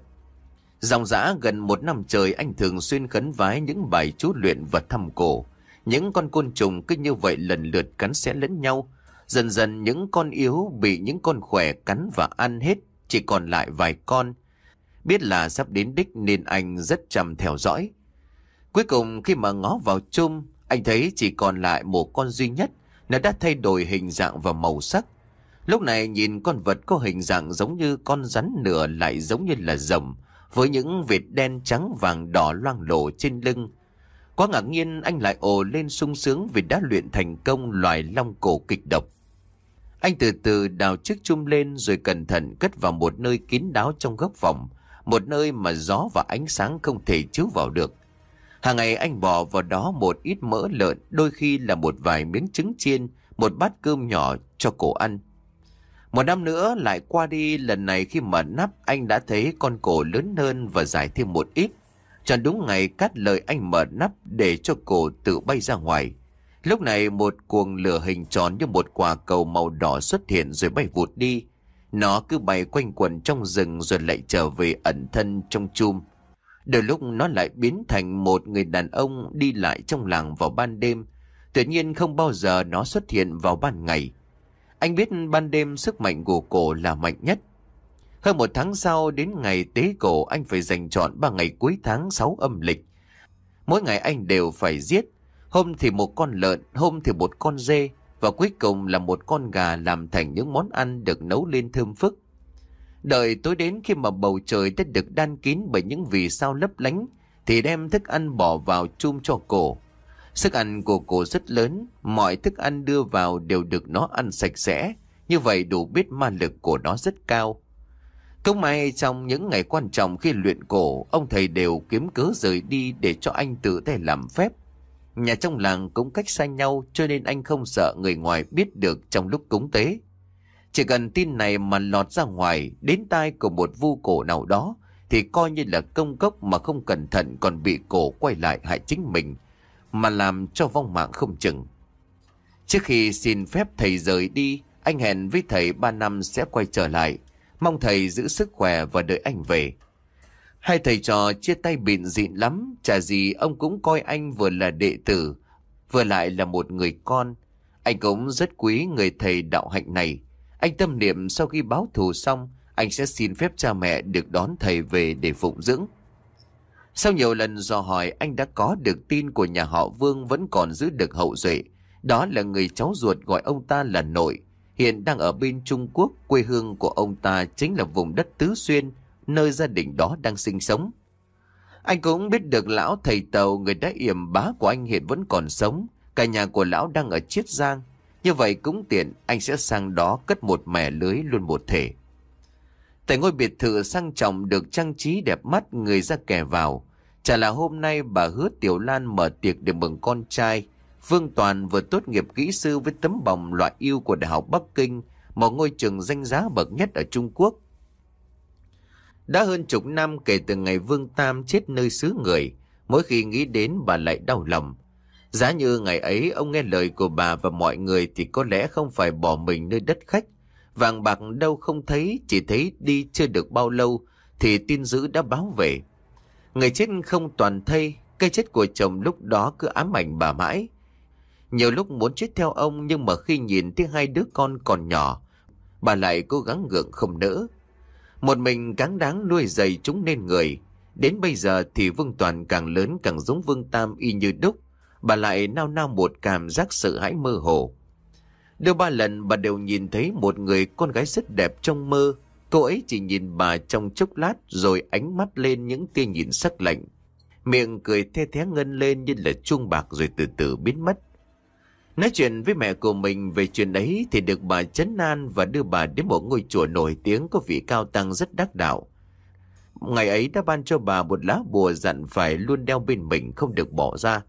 Dòng dã gần một năm trời anh thường xuyên khấn vái những bài chú luyện vật thăm cổ. Những con côn trùng cứ như vậy lần lượt cắn xé lẫn nhau. Dần dần những con yếu bị những con khỏe cắn và ăn hết, chỉ còn lại vài con. Biết là sắp đến đích nên anh rất chăm theo dõi. Cuối cùng khi mà ngó vào chung anh thấy chỉ còn lại một con duy nhất. Nó đã thay đổi hình dạng và màu sắc Lúc này nhìn con vật có hình dạng giống như con rắn nửa lại giống như là rồng, với những vệt đen trắng vàng đỏ loang lổ trên lưng. Quá ngạc nhiên anh lại ồ lên sung sướng vì đã luyện thành công loài long cổ kịch độc. Anh từ từ đào chiếc chum lên rồi cẩn thận cất vào một nơi kín đáo trong góc phòng, một nơi mà gió và ánh sáng không thể chiếu vào được. Hàng ngày anh bỏ vào đó một ít mỡ lợn, đôi khi là một vài miếng trứng chiên, một bát cơm nhỏ cho cổ ăn. Một năm nữa lại qua đi lần này khi mở nắp anh đã thấy con cổ lớn hơn và dài thêm một ít. Chẳng đúng ngày cắt lời anh mở nắp để cho cổ tự bay ra ngoài. Lúc này một cuồng lửa hình tròn như một quả cầu màu đỏ xuất hiện rồi bay vụt đi. Nó cứ bay quanh quần trong rừng rồi lại trở về ẩn thân trong chum. Đôi lúc nó lại biến thành một người đàn ông đi lại trong làng vào ban đêm. Tuy nhiên không bao giờ nó xuất hiện vào ban ngày. Anh biết ban đêm sức mạnh của cổ là mạnh nhất. Hơn một tháng sau đến ngày tế cổ anh phải dành chọn ba ngày cuối tháng 6 âm lịch. Mỗi ngày anh đều phải giết. Hôm thì một con lợn, hôm thì một con dê và cuối cùng là một con gà làm thành những món ăn được nấu lên thơm phức. Đợi tối đến khi mà bầu trời đã được đan kín bởi những vì sao lấp lánh thì đem thức ăn bỏ vào chum cho cổ. Sức ăn của cô rất lớn, mọi thức ăn đưa vào đều được nó ăn sạch sẽ, như vậy đủ biết ma lực của nó rất cao. Cũng may trong những ngày quan trọng khi luyện cổ, ông thầy đều kiếm cớ rời đi để cho anh tự tay làm phép. Nhà trong làng cũng cách xa nhau cho nên anh không sợ người ngoài biết được trong lúc cúng tế. Chỉ cần tin này mà lọt ra ngoài đến tai của một vu cổ nào đó thì coi như là công cốc mà không cẩn thận còn bị cổ quay lại hại chính mình mà làm cho vong mạng không chừng. Trước khi xin phép thầy rời đi, anh hẹn với thầy 3 năm sẽ quay trở lại, mong thầy giữ sức khỏe và đợi anh về. Hai thầy trò chia tay bịn dịn lắm, chả gì ông cũng coi anh vừa là đệ tử, vừa lại là một người con. Anh cũng rất quý người thầy đạo hạnh này. Anh tâm niệm sau khi báo thù xong, anh sẽ xin phép cha mẹ được đón thầy về để phụng dưỡng. Sau nhiều lần dò hỏi anh đã có được tin của nhà họ Vương vẫn còn giữ được hậu duệ. Đó là người cháu ruột gọi ông ta là nội. Hiện đang ở bên Trung Quốc, quê hương của ông ta chính là vùng đất Tứ Xuyên, nơi gia đình đó đang sinh sống. Anh cũng biết được lão thầy tàu người đã yểm bá của anh hiện vẫn còn sống. Cả nhà của lão đang ở Chiết Giang. Như vậy cũng tiện anh sẽ sang đó cất một mẻ lưới luôn một thể. Tại ngôi biệt thự sang trọng được trang trí đẹp mắt người ra kẻ vào. Chả là hôm nay bà hứa Tiểu Lan mở tiệc để mừng con trai. Vương Toàn vừa tốt nghiệp kỹ sư với tấm bồng loại yêu của Đại học Bắc Kinh, một ngôi trường danh giá bậc nhất ở Trung Quốc. Đã hơn chục năm kể từ ngày Vương Tam chết nơi xứ người, mỗi khi nghĩ đến bà lại đau lòng. Giá như ngày ấy ông nghe lời của bà và mọi người thì có lẽ không phải bỏ mình nơi đất khách. Vàng bạc đâu không thấy, chỉ thấy đi chưa được bao lâu thì tin dữ đã báo về. Người chết không toàn thây, cây chết của chồng lúc đó cứ ám ảnh bà mãi. Nhiều lúc muốn chết theo ông nhưng mà khi nhìn thấy hai đứa con còn nhỏ, bà lại cố gắng gượng không nỡ. Một mình cáng đáng nuôi dày chúng nên người. Đến bây giờ thì Vương Toàn càng lớn càng giống Vương Tam y như đúc. Bà lại nao nao một cảm giác sợ hãi mơ hồ. Đưa ba lần bà đều nhìn thấy một người con gái rất đẹp trong mơ Cô ấy chỉ nhìn bà trong chốc lát rồi ánh mắt lên những tia nhìn sắc lạnh. Miệng cười the thé ngân lên như là chuông bạc rồi từ từ biến mất. Nói chuyện với mẹ của mình về chuyện ấy thì được bà chấn an và đưa bà đến một ngôi chùa nổi tiếng có vị cao tăng rất đắc đạo. Ngày ấy đã ban cho bà một lá bùa dặn phải luôn đeo bên mình không được bỏ ra.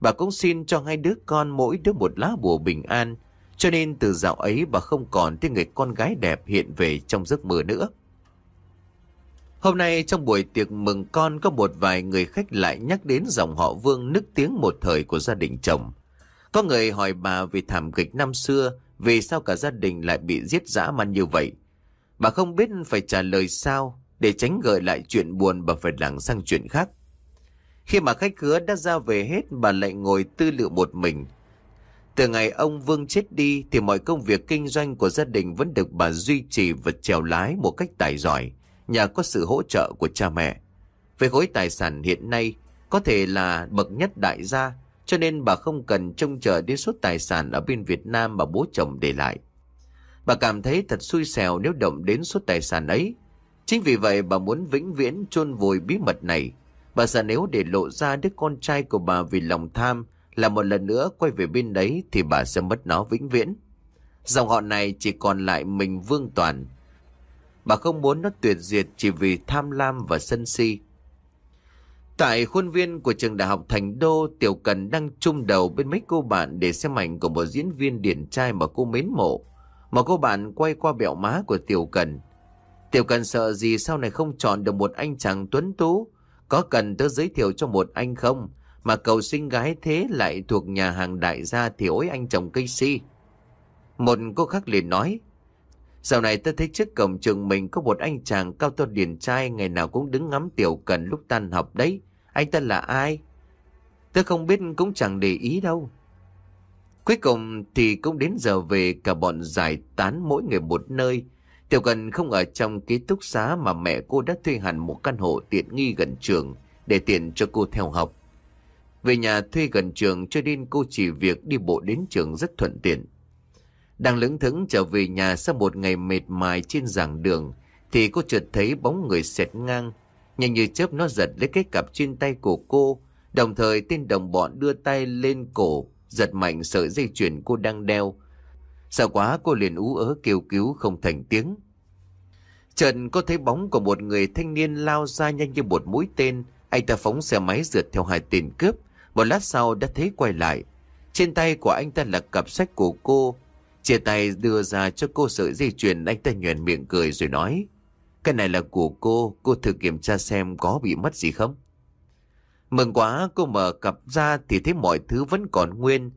Bà cũng xin cho hai đứa con mỗi đứa một lá bùa bình an cho nên từ dạo ấy bà không còn thấy người con gái đẹp hiện về trong giấc mơ nữa. Hôm nay trong buổi tiệc mừng con có một vài người khách lại nhắc đến dòng họ Vương nức tiếng một thời của gia đình chồng. Có người hỏi bà về thảm kịch năm xưa, vì sao cả gia đình lại bị giết dã man như vậy. Bà không biết phải trả lời sao, để tránh gợi lại chuyện buồn bà phải lảng sang chuyện khác. Khi mà khách khứa đã ra về hết, bà lại ngồi tư liệu một mình, từ ngày ông Vương chết đi thì mọi công việc kinh doanh của gia đình vẫn được bà duy trì và trèo lái một cách tài giỏi, nhà có sự hỗ trợ của cha mẹ. Về khối tài sản hiện nay, có thể là bậc nhất đại gia, cho nên bà không cần trông chờ đến số tài sản ở bên Việt Nam mà bố chồng để lại. Bà cảm thấy thật xui xẻo nếu động đến số tài sản ấy. Chính vì vậy bà muốn vĩnh viễn chôn vùi bí mật này. Bà sợ nếu để lộ ra đứa con trai của bà vì lòng tham, là một lần nữa quay về bên đấy thì bà sẽ mất nó vĩnh viễn. Dòng họ này chỉ còn lại mình vương toàn. Bà không muốn nó tuyệt diệt chỉ vì tham lam và sân si. Tại khuôn viên của trường đại học Thành Đô, Tiểu Cần đang chung đầu bên mấy cô bạn để xem ảnh của một diễn viên điển trai mà cô mến mộ. Mà cô bạn quay qua bẹo má của Tiểu Cần. Tiểu Cần sợ gì sau này không chọn được một anh chàng tuấn tú. Có cần tớ giới thiệu cho một anh không? Mà cậu sinh gái thế lại thuộc nhà hàng đại gia thì ối anh chồng cây si. Một cô khác liền nói. sau này ta thấy trước cổng trường mình có một anh chàng cao to điển trai ngày nào cũng đứng ngắm tiểu cần lúc tan học đấy. Anh ta là ai? Ta không biết cũng chẳng để ý đâu. Cuối cùng thì cũng đến giờ về cả bọn giải tán mỗi người một nơi. Tiểu Cần không ở trong ký túc xá mà mẹ cô đã thuê hẳn một căn hộ tiện nghi gần trường để tiện cho cô theo học. Về nhà thuê gần trường cho nên cô chỉ việc đi bộ đến trường rất thuận tiện. Đang lững thững trở về nhà sau một ngày mệt mài trên giảng đường thì cô chợt thấy bóng người xẹt ngang. Nhanh như chớp nó giật lấy cái cặp trên tay của cô, đồng thời tên đồng bọn đưa tay lên cổ, giật mạnh sợi dây chuyền cô đang đeo. Sợ quá cô liền ú ớ kêu cứu không thành tiếng. Trần có thấy bóng của một người thanh niên lao ra nhanh như một mũi tên, anh ta phóng xe máy rượt theo hai tên cướp, một lát sau đã thấy quay lại. Trên tay của anh ta là cặp sách của cô. Chia tay đưa ra cho cô sợi dây chuyền anh ta nhuền miệng cười rồi nói. Cái này là của cô, cô thử kiểm tra xem có bị mất gì không. Mừng quá, cô mở cặp ra thì thấy mọi thứ vẫn còn nguyên.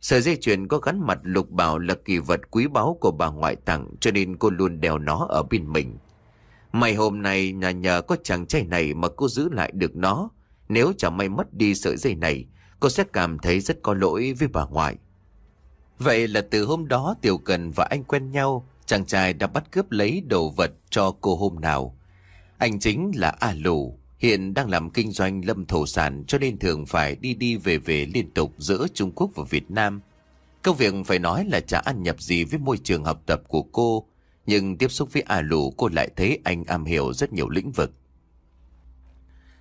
Sợi dây chuyền có gắn mặt lục bảo là kỳ vật quý báu của bà ngoại tặng cho nên cô luôn đeo nó ở bên mình. May hôm nay nhà nhờ có chàng trai này mà cô giữ lại được nó. Nếu chẳng may mất đi sợi dây này, cô sẽ cảm thấy rất có lỗi với bà ngoại. Vậy là từ hôm đó Tiểu Cần và anh quen nhau, chàng trai đã bắt cướp lấy đồ vật cho cô hôm nào. Anh chính là A Lù, hiện đang làm kinh doanh lâm thổ sản cho nên thường phải đi đi về về liên tục giữa Trung Quốc và Việt Nam. Công việc phải nói là chả ăn nhập gì với môi trường học tập của cô, nhưng tiếp xúc với A Lù cô lại thấy anh am hiểu rất nhiều lĩnh vực.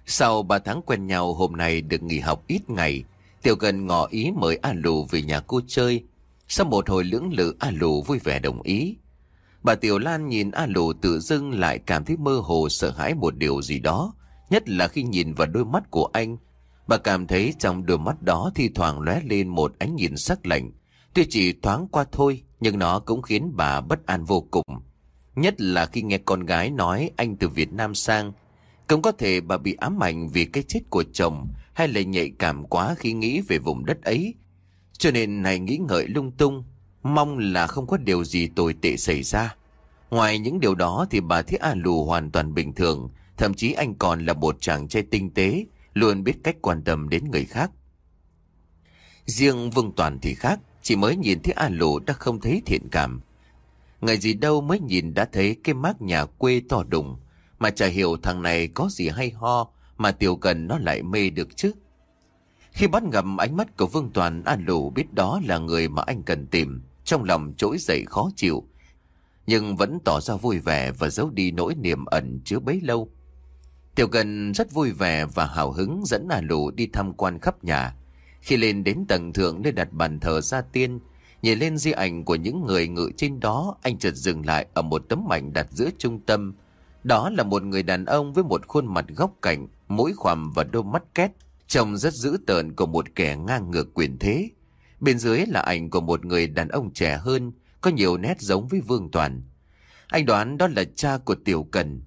Sau 3 tháng quen nhau hôm nay được nghỉ học ít ngày, Tiểu Gần ngỏ ý mời A Lù về nhà cô chơi. Sau một hồi lưỡng lự A Lù vui vẻ đồng ý. Bà Tiểu Lan nhìn A Lù tự dưng lại cảm thấy mơ hồ sợ hãi một điều gì đó, nhất là khi nhìn vào đôi mắt của anh. Bà cảm thấy trong đôi mắt đó thi thoảng lóe lên một ánh nhìn sắc lạnh. Tuy chỉ thoáng qua thôi, nhưng nó cũng khiến bà bất an vô cùng. Nhất là khi nghe con gái nói anh từ Việt Nam sang cũng có thể bà bị ám ảnh vì cái chết của chồng hay là nhạy cảm quá khi nghĩ về vùng đất ấy. Cho nên này nghĩ ngợi lung tung, mong là không có điều gì tồi tệ xảy ra. Ngoài những điều đó thì bà Thiết A Lù hoàn toàn bình thường, thậm chí anh còn là một chàng trai tinh tế, luôn biết cách quan tâm đến người khác. Riêng Vương Toàn thì khác, chỉ mới nhìn thấy A Lù đã không thấy thiện cảm. Ngày gì đâu mới nhìn đã thấy cái mác nhà quê to đùng, mà chả hiểu thằng này có gì hay ho Mà tiểu cần nó lại mê được chứ Khi bắt gặp ánh mắt của Vương Toàn An Lũ biết đó là người mà anh cần tìm Trong lòng trỗi dậy khó chịu Nhưng vẫn tỏ ra vui vẻ Và giấu đi nỗi niềm ẩn chứa bấy lâu Tiểu cần rất vui vẻ và hào hứng dẫn An Lũ đi tham quan khắp nhà Khi lên đến tầng thượng nơi đặt bàn thờ gia tiên Nhìn lên di ảnh của những người ngự trên đó Anh chợt dừng lại ở một tấm ảnh đặt giữa trung tâm đó là một người đàn ông với một khuôn mặt góc cạnh, mũi khoằm và đôi mắt két, trông rất dữ tợn của một kẻ ngang ngược quyền thế. Bên dưới là ảnh của một người đàn ông trẻ hơn, có nhiều nét giống với Vương Toàn. Anh đoán đó là cha của Tiểu Cần.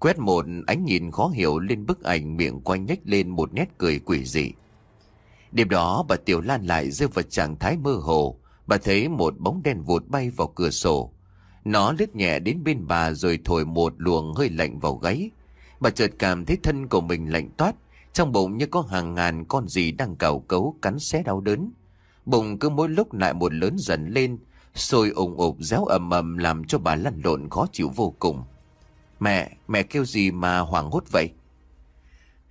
Quét một ánh nhìn khó hiểu lên bức ảnh miệng quay nhếch lên một nét cười quỷ dị. Đêm đó bà Tiểu Lan lại rơi vào trạng thái mơ hồ, bà thấy một bóng đen vụt bay vào cửa sổ. Nó lướt nhẹ đến bên bà rồi thổi một luồng hơi lạnh vào gáy. Bà chợt cảm thấy thân của mình lạnh toát, trong bụng như có hàng ngàn con gì đang cào cấu cắn xé đau đớn. Bụng cứ mỗi lúc lại một lớn dần lên, sôi ủng ục réo ầm ầm làm cho bà lăn lộn khó chịu vô cùng. Mẹ, mẹ kêu gì mà hoảng hốt vậy?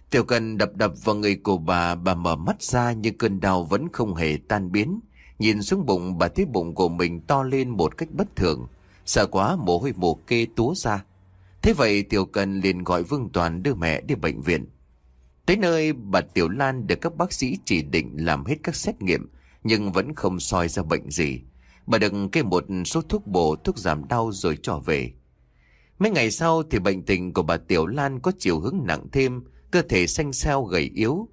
Tiểu cần đập đập vào người của bà, bà mở mắt ra nhưng cơn đau vẫn không hề tan biến. Nhìn xuống bụng bà thấy bụng của mình to lên một cách bất thường. Sợ quá mồ hôi mồ kê túa ra. Thế vậy Tiểu Cần liền gọi Vương Toàn đưa mẹ đi bệnh viện. Tới nơi bà Tiểu Lan được các bác sĩ chỉ định làm hết các xét nghiệm nhưng vẫn không soi ra bệnh gì. Bà đừng kê một số thuốc bổ thuốc giảm đau rồi trở về. Mấy ngày sau thì bệnh tình của bà Tiểu Lan có chiều hướng nặng thêm, cơ thể xanh xao gầy yếu.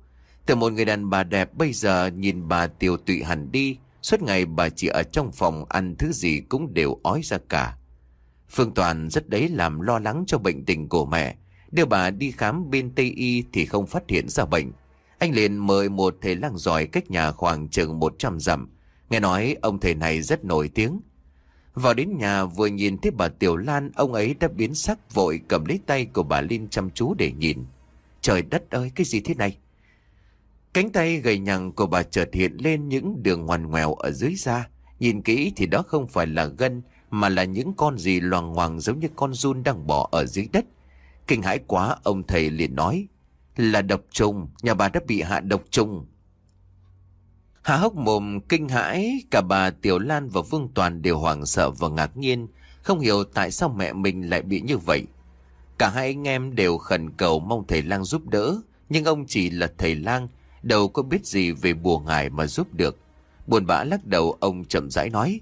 Từ một người đàn bà đẹp bây giờ nhìn bà Tiểu Tụy hẳn đi, Suốt ngày bà chỉ ở trong phòng ăn thứ gì cũng đều ói ra cả. Phương Toàn rất đấy làm lo lắng cho bệnh tình của mẹ. Đưa bà đi khám bên Tây Y thì không phát hiện ra bệnh. Anh liền mời một thầy lang giỏi cách nhà khoảng chừng 100 dặm. Nghe nói ông thầy này rất nổi tiếng. Vào đến nhà vừa nhìn thấy bà Tiểu Lan, ông ấy đã biến sắc vội cầm lấy tay của bà Linh chăm chú để nhìn. Trời đất ơi, cái gì thế này? Cánh tay gầy nhằng của bà chợt hiện lên những đường ngoằn ngoèo ở dưới da. Nhìn kỹ thì đó không phải là gân mà là những con gì loàng ngoàng giống như con run đang bỏ ở dưới đất. Kinh hãi quá ông thầy liền nói là độc trùng, nhà bà đã bị hạ độc trùng. Hà hốc mồm kinh hãi, cả bà Tiểu Lan và Vương Toàn đều hoảng sợ và ngạc nhiên, không hiểu tại sao mẹ mình lại bị như vậy. Cả hai anh em đều khẩn cầu mong thầy lang giúp đỡ, nhưng ông chỉ là thầy lang đâu có biết gì về bùa ngài mà giúp được. Buồn bã lắc đầu ông chậm rãi nói.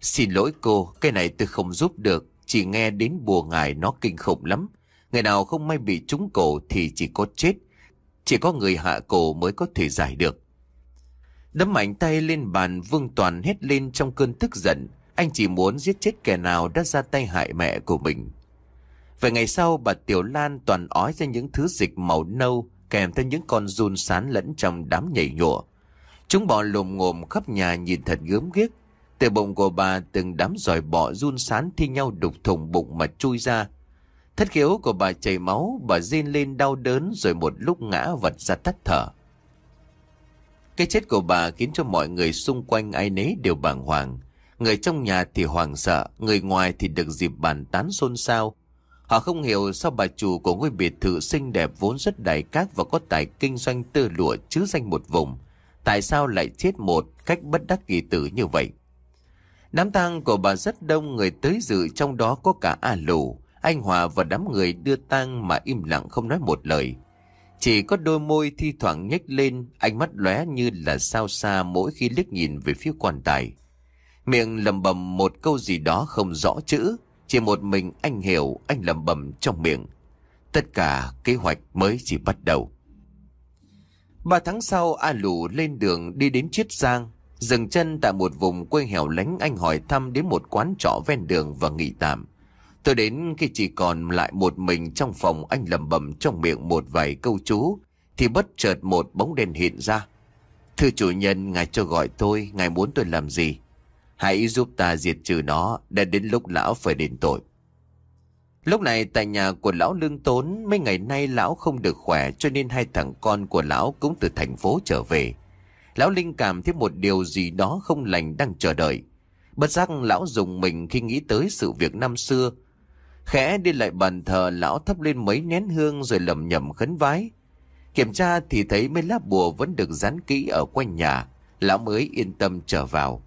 Xin lỗi cô, cái này tôi không giúp được, chỉ nghe đến bùa ngài nó kinh khủng lắm. Người nào không may bị trúng cổ thì chỉ có chết, chỉ có người hạ cổ mới có thể giải được. Đấm mạnh tay lên bàn Vương Toàn hét lên trong cơn tức giận. Anh chỉ muốn giết chết kẻ nào đã ra tay hại mẹ của mình. Vài ngày sau bà Tiểu Lan toàn ói ra những thứ dịch màu nâu kèm theo những con run sán lẫn trong đám nhảy nhụa. Chúng bò lồm ngồm khắp nhà nhìn thật gớm ghiếc. Từ bụng của bà từng đám giỏi bọ run sán thi nhau đục thùng bụng mà chui ra. Thất khiếu của bà chảy máu, bà rên lên đau đớn rồi một lúc ngã vật ra tắt thở. Cái chết của bà khiến cho mọi người xung quanh ai nấy đều bàng hoàng. Người trong nhà thì hoàng sợ, người ngoài thì được dịp bàn tán xôn xao. Họ không hiểu sao bà chủ của ngôi biệt thự xinh đẹp vốn rất đại cát và có tài kinh doanh tơ lụa chứ danh một vùng. Tại sao lại chết một cách bất đắc kỳ tử như vậy? Đám tang của bà rất đông người tới dự trong đó có cả A Lù, anh Hòa và đám người đưa tang mà im lặng không nói một lời. Chỉ có đôi môi thi thoảng nhếch lên, ánh mắt lóe như là sao xa mỗi khi liếc nhìn về phía quan tài. Miệng lầm bầm một câu gì đó không rõ chữ, chỉ một mình anh hiểu Anh lầm bầm trong miệng Tất cả kế hoạch mới chỉ bắt đầu Ba tháng sau A Lù lên đường đi đến Chiết Giang Dừng chân tại một vùng quê hẻo lánh Anh hỏi thăm đến một quán trọ ven đường và nghỉ tạm Tôi đến khi chỉ còn lại một mình trong phòng Anh lầm bầm trong miệng một vài câu chú Thì bất chợt một bóng đèn hiện ra Thưa chủ nhân ngài cho gọi tôi Ngài muốn tôi làm gì Hãy giúp ta diệt trừ nó Đã đến lúc lão phải đền tội Lúc này tại nhà của lão lương tốn Mấy ngày nay lão không được khỏe Cho nên hai thằng con của lão Cũng từ thành phố trở về Lão linh cảm thấy một điều gì đó không lành đang chờ đợi Bất giác lão dùng mình khi nghĩ tới sự việc năm xưa Khẽ đi lại bàn thờ lão thắp lên mấy nén hương rồi lầm nhầm khấn vái Kiểm tra thì thấy mấy lá bùa vẫn được dán kỹ ở quanh nhà Lão mới yên tâm trở vào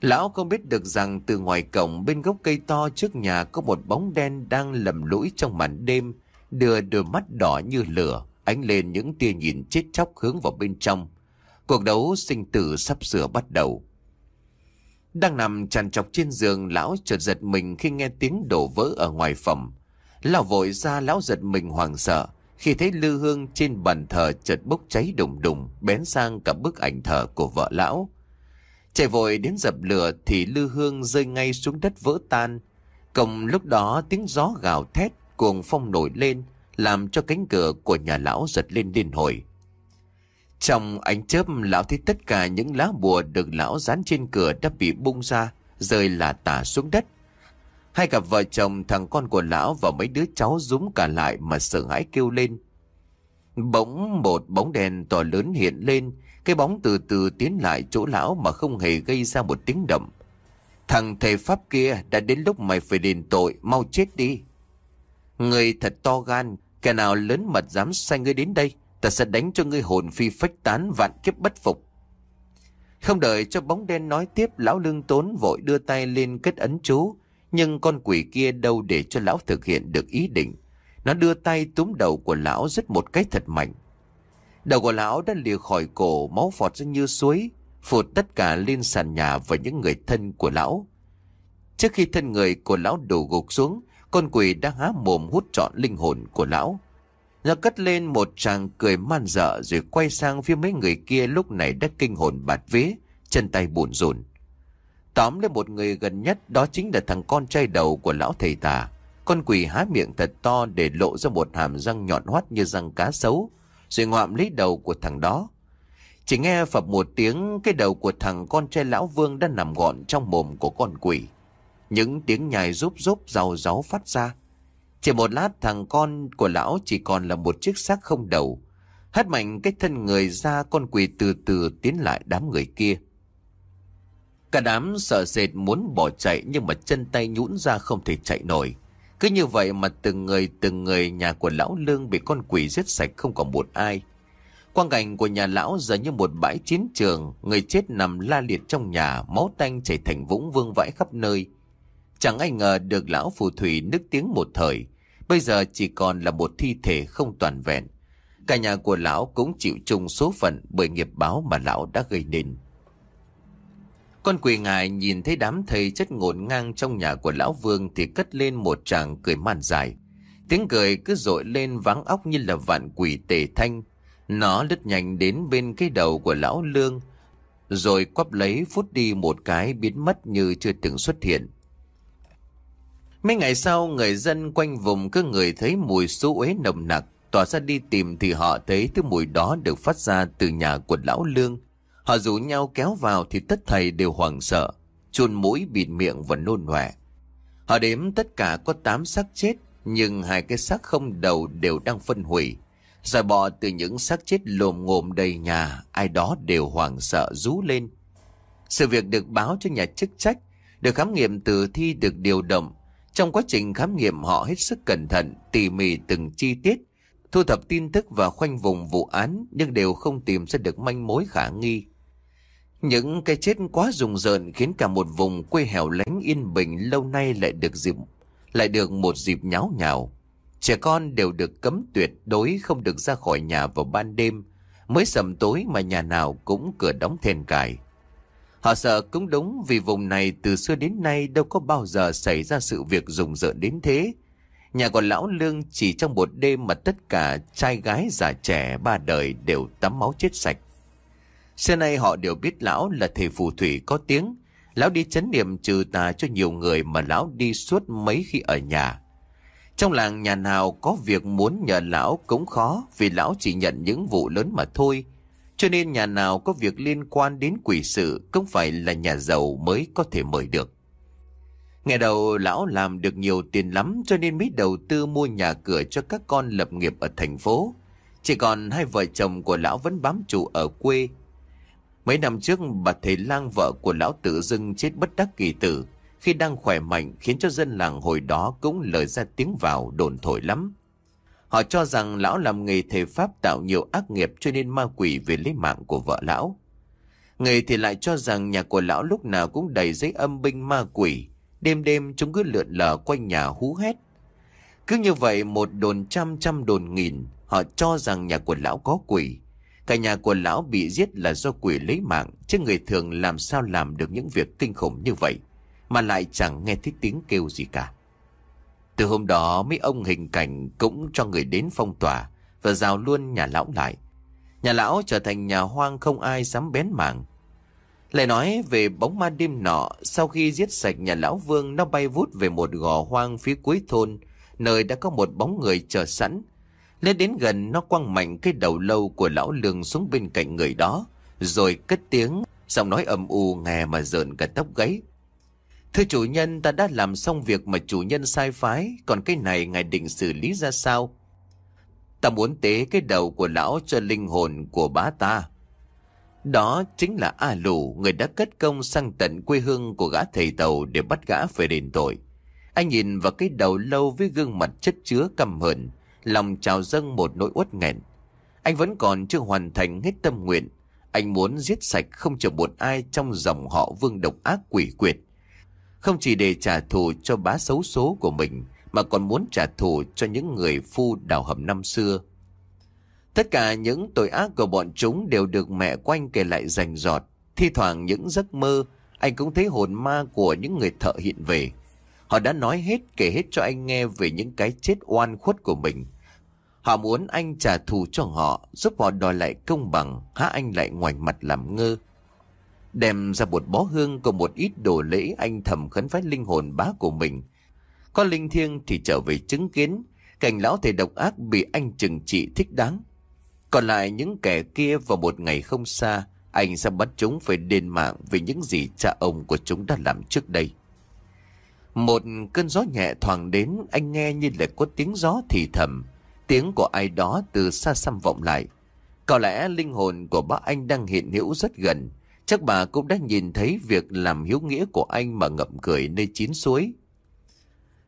Lão không biết được rằng từ ngoài cổng bên gốc cây to trước nhà có một bóng đen đang lầm lũi trong màn đêm, đưa đôi mắt đỏ như lửa, ánh lên những tia nhìn chết chóc hướng vào bên trong. Cuộc đấu sinh tử sắp sửa bắt đầu. Đang nằm tràn trọc trên giường, lão chợt giật mình khi nghe tiếng đổ vỡ ở ngoài phòng. Lão vội ra lão giật mình hoàng sợ khi thấy lư hương trên bàn thờ chợt bốc cháy đùng đùng bén sang cả bức ảnh thờ của vợ lão. Chạy vội đến dập lửa thì lư hương rơi ngay xuống đất vỡ tan. Cùng lúc đó tiếng gió gào thét, cuồng phong nổi lên, làm cho cánh cửa của nhà lão giật lên liên hồi. Trong ánh chớp lão thấy tất cả những lá bùa được lão dán trên cửa đã bị bung ra, rơi là tả xuống đất. Hai cặp vợ chồng thằng con của lão và mấy đứa cháu rúm cả lại mà sợ hãi kêu lên. Bỗng một bóng đèn to lớn hiện lên, cái bóng từ từ tiến lại chỗ lão mà không hề gây ra một tiếng động. Thằng thầy Pháp kia đã đến lúc mày phải đền tội, mau chết đi. Người thật to gan, kẻ nào lớn mật dám sai ngươi đến đây, ta sẽ đánh cho ngươi hồn phi phách tán vạn kiếp bất phục. Không đợi cho bóng đen nói tiếp, lão lương tốn vội đưa tay lên kết ấn chú, nhưng con quỷ kia đâu để cho lão thực hiện được ý định. Nó đưa tay túm đầu của lão rất một cách thật mạnh. Đầu của lão đã lìa khỏi cổ, máu phọt ra như suối, phụt tất cả lên sàn nhà và những người thân của lão. Trước khi thân người của lão đổ gục xuống, con quỷ đã há mồm hút trọn linh hồn của lão. Nó cất lên một tràng cười man dở rồi quay sang phía mấy người kia lúc này đã kinh hồn bạt vế, chân tay bùn rùn. Tóm lên một người gần nhất đó chính là thằng con trai đầu của lão thầy tà. Con quỷ há miệng thật to để lộ ra một hàm răng nhọn hoắt như răng cá sấu rồi ngoạm lấy đầu của thằng đó. Chỉ nghe phập một tiếng, cái đầu của thằng con trai lão vương đã nằm gọn trong mồm của con quỷ. Những tiếng nhai rúp rúp rào ráu phát ra. Chỉ một lát thằng con của lão chỉ còn là một chiếc xác không đầu. Hất mạnh cái thân người ra con quỷ từ từ tiến lại đám người kia. Cả đám sợ sệt muốn bỏ chạy nhưng mà chân tay nhũn ra không thể chạy nổi. Cứ như vậy mà từng người từng người nhà của lão Lương bị con quỷ giết sạch không còn một ai. Quang cảnh của nhà lão giờ như một bãi chiến trường, người chết nằm la liệt trong nhà, máu tanh chảy thành vũng vương vãi khắp nơi. Chẳng ai ngờ được lão phù thủy nức tiếng một thời, bây giờ chỉ còn là một thi thể không toàn vẹn. Cả nhà của lão cũng chịu chung số phận bởi nghiệp báo mà lão đã gây nên. Con quỷ ngài nhìn thấy đám thầy chất ngổn ngang trong nhà của lão vương thì cất lên một tràng cười man dài. Tiếng cười cứ rội lên vắng óc như là vạn quỷ tề thanh. Nó lướt nhanh đến bên cái đầu của lão lương, rồi quắp lấy phút đi một cái biến mất như chưa từng xuất hiện. Mấy ngày sau, người dân quanh vùng cứ người thấy mùi xú uế nồng nặc, tỏa ra đi tìm thì họ thấy thứ mùi đó được phát ra từ nhà của lão lương. Họ rủ nhau kéo vào thì tất thầy đều hoảng sợ, chun mũi bịt miệng và nôn nòe. Họ đếm tất cả có 8 xác chết, nhưng hai cái xác không đầu đều đang phân hủy. Rồi bỏ từ những xác chết lồm ngồm đầy nhà, ai đó đều hoảng sợ rú lên. Sự việc được báo cho nhà chức trách, được khám nghiệm tử thi được điều động. Trong quá trình khám nghiệm họ hết sức cẩn thận, tỉ mỉ từng chi tiết, thu thập tin tức và khoanh vùng vụ án nhưng đều không tìm ra được manh mối khả nghi. Những cái chết quá rùng rợn khiến cả một vùng quê hẻo lánh yên bình lâu nay lại được dịp lại được một dịp nháo nhào. Trẻ con đều được cấm tuyệt đối không được ra khỏi nhà vào ban đêm, mới sầm tối mà nhà nào cũng cửa đóng then cài. Họ sợ cũng đúng vì vùng này từ xưa đến nay đâu có bao giờ xảy ra sự việc rùng rợn đến thế. Nhà của lão Lương chỉ trong một đêm mà tất cả trai gái già trẻ ba đời đều tắm máu chết sạch. Xưa nay họ đều biết lão là thầy phù thủy có tiếng. Lão đi chấn niệm trừ tà cho nhiều người mà lão đi suốt mấy khi ở nhà. Trong làng nhà nào có việc muốn nhờ lão cũng khó vì lão chỉ nhận những vụ lớn mà thôi. Cho nên nhà nào có việc liên quan đến quỷ sự cũng phải là nhà giàu mới có thể mời được. Ngày đầu lão làm được nhiều tiền lắm cho nên mới đầu tư mua nhà cửa cho các con lập nghiệp ở thành phố. Chỉ còn hai vợ chồng của lão vẫn bám trụ ở quê Mấy năm trước bà thầy lang vợ của lão tử dưng chết bất đắc kỳ tử Khi đang khỏe mạnh khiến cho dân làng hồi đó cũng lời ra tiếng vào đồn thổi lắm Họ cho rằng lão làm nghề thầy Pháp tạo nhiều ác nghiệp cho nên ma quỷ về lấy mạng của vợ lão Người thì lại cho rằng nhà của lão lúc nào cũng đầy giấy âm binh ma quỷ Đêm đêm chúng cứ lượn lờ quanh nhà hú hét Cứ như vậy một đồn trăm trăm đồn nghìn Họ cho rằng nhà của lão có quỷ Cả nhà của lão bị giết là do quỷ lấy mạng, chứ người thường làm sao làm được những việc kinh khủng như vậy, mà lại chẳng nghe thấy tiếng kêu gì cả. Từ hôm đó mấy ông hình cảnh cũng cho người đến phong tỏa và rào luôn nhà lão lại. Nhà lão trở thành nhà hoang không ai dám bén mảng. Lại nói về bóng ma đêm nọ, sau khi giết sạch nhà lão vương nó bay vút về một gò hoang phía cuối thôn, nơi đã có một bóng người chờ sẵn, nên đến gần nó quăng mạnh cái đầu lâu của lão lương xuống bên cạnh người đó Rồi cất tiếng Giọng nói âm u nghe mà rợn cả tóc gáy Thưa chủ nhân ta đã làm xong việc mà chủ nhân sai phái Còn cái này ngài định xử lý ra sao Ta muốn tế cái đầu của lão cho linh hồn của bá ta Đó chính là A Lù Người đã cất công sang tận quê hương của gã thầy tàu Để bắt gã về đền tội Anh nhìn vào cái đầu lâu với gương mặt chất chứa căm hận lòng trào dâng một nỗi uất nghẹn. Anh vẫn còn chưa hoàn thành hết tâm nguyện. Anh muốn giết sạch không chờ một ai trong dòng họ vương độc ác quỷ quyệt. Không chỉ để trả thù cho bá xấu số của mình, mà còn muốn trả thù cho những người phu đào hầm năm xưa. Tất cả những tội ác của bọn chúng đều được mẹ của anh kể lại rành rọt. Thi thoảng những giấc mơ, anh cũng thấy hồn ma của những người thợ hiện về. Họ đã nói hết kể hết cho anh nghe về những cái chết oan khuất của mình. Họ muốn anh trả thù cho họ, giúp họ đòi lại công bằng, há anh lại ngoài mặt làm ngơ. Đem ra một bó hương cùng một ít đồ lễ anh thầm khấn phái linh hồn bá của mình. Có linh thiêng thì trở về chứng kiến, cảnh lão thầy độc ác bị anh trừng trị thích đáng. Còn lại những kẻ kia vào một ngày không xa, anh sẽ bắt chúng phải đền mạng vì những gì cha ông của chúng đã làm trước đây. Một cơn gió nhẹ thoảng đến, anh nghe như là có tiếng gió thì thầm tiếng của ai đó từ xa xăm vọng lại. Có lẽ linh hồn của bác anh đang hiện hữu rất gần. Chắc bà cũng đã nhìn thấy việc làm hiếu nghĩa của anh mà ngậm cười nơi chín suối.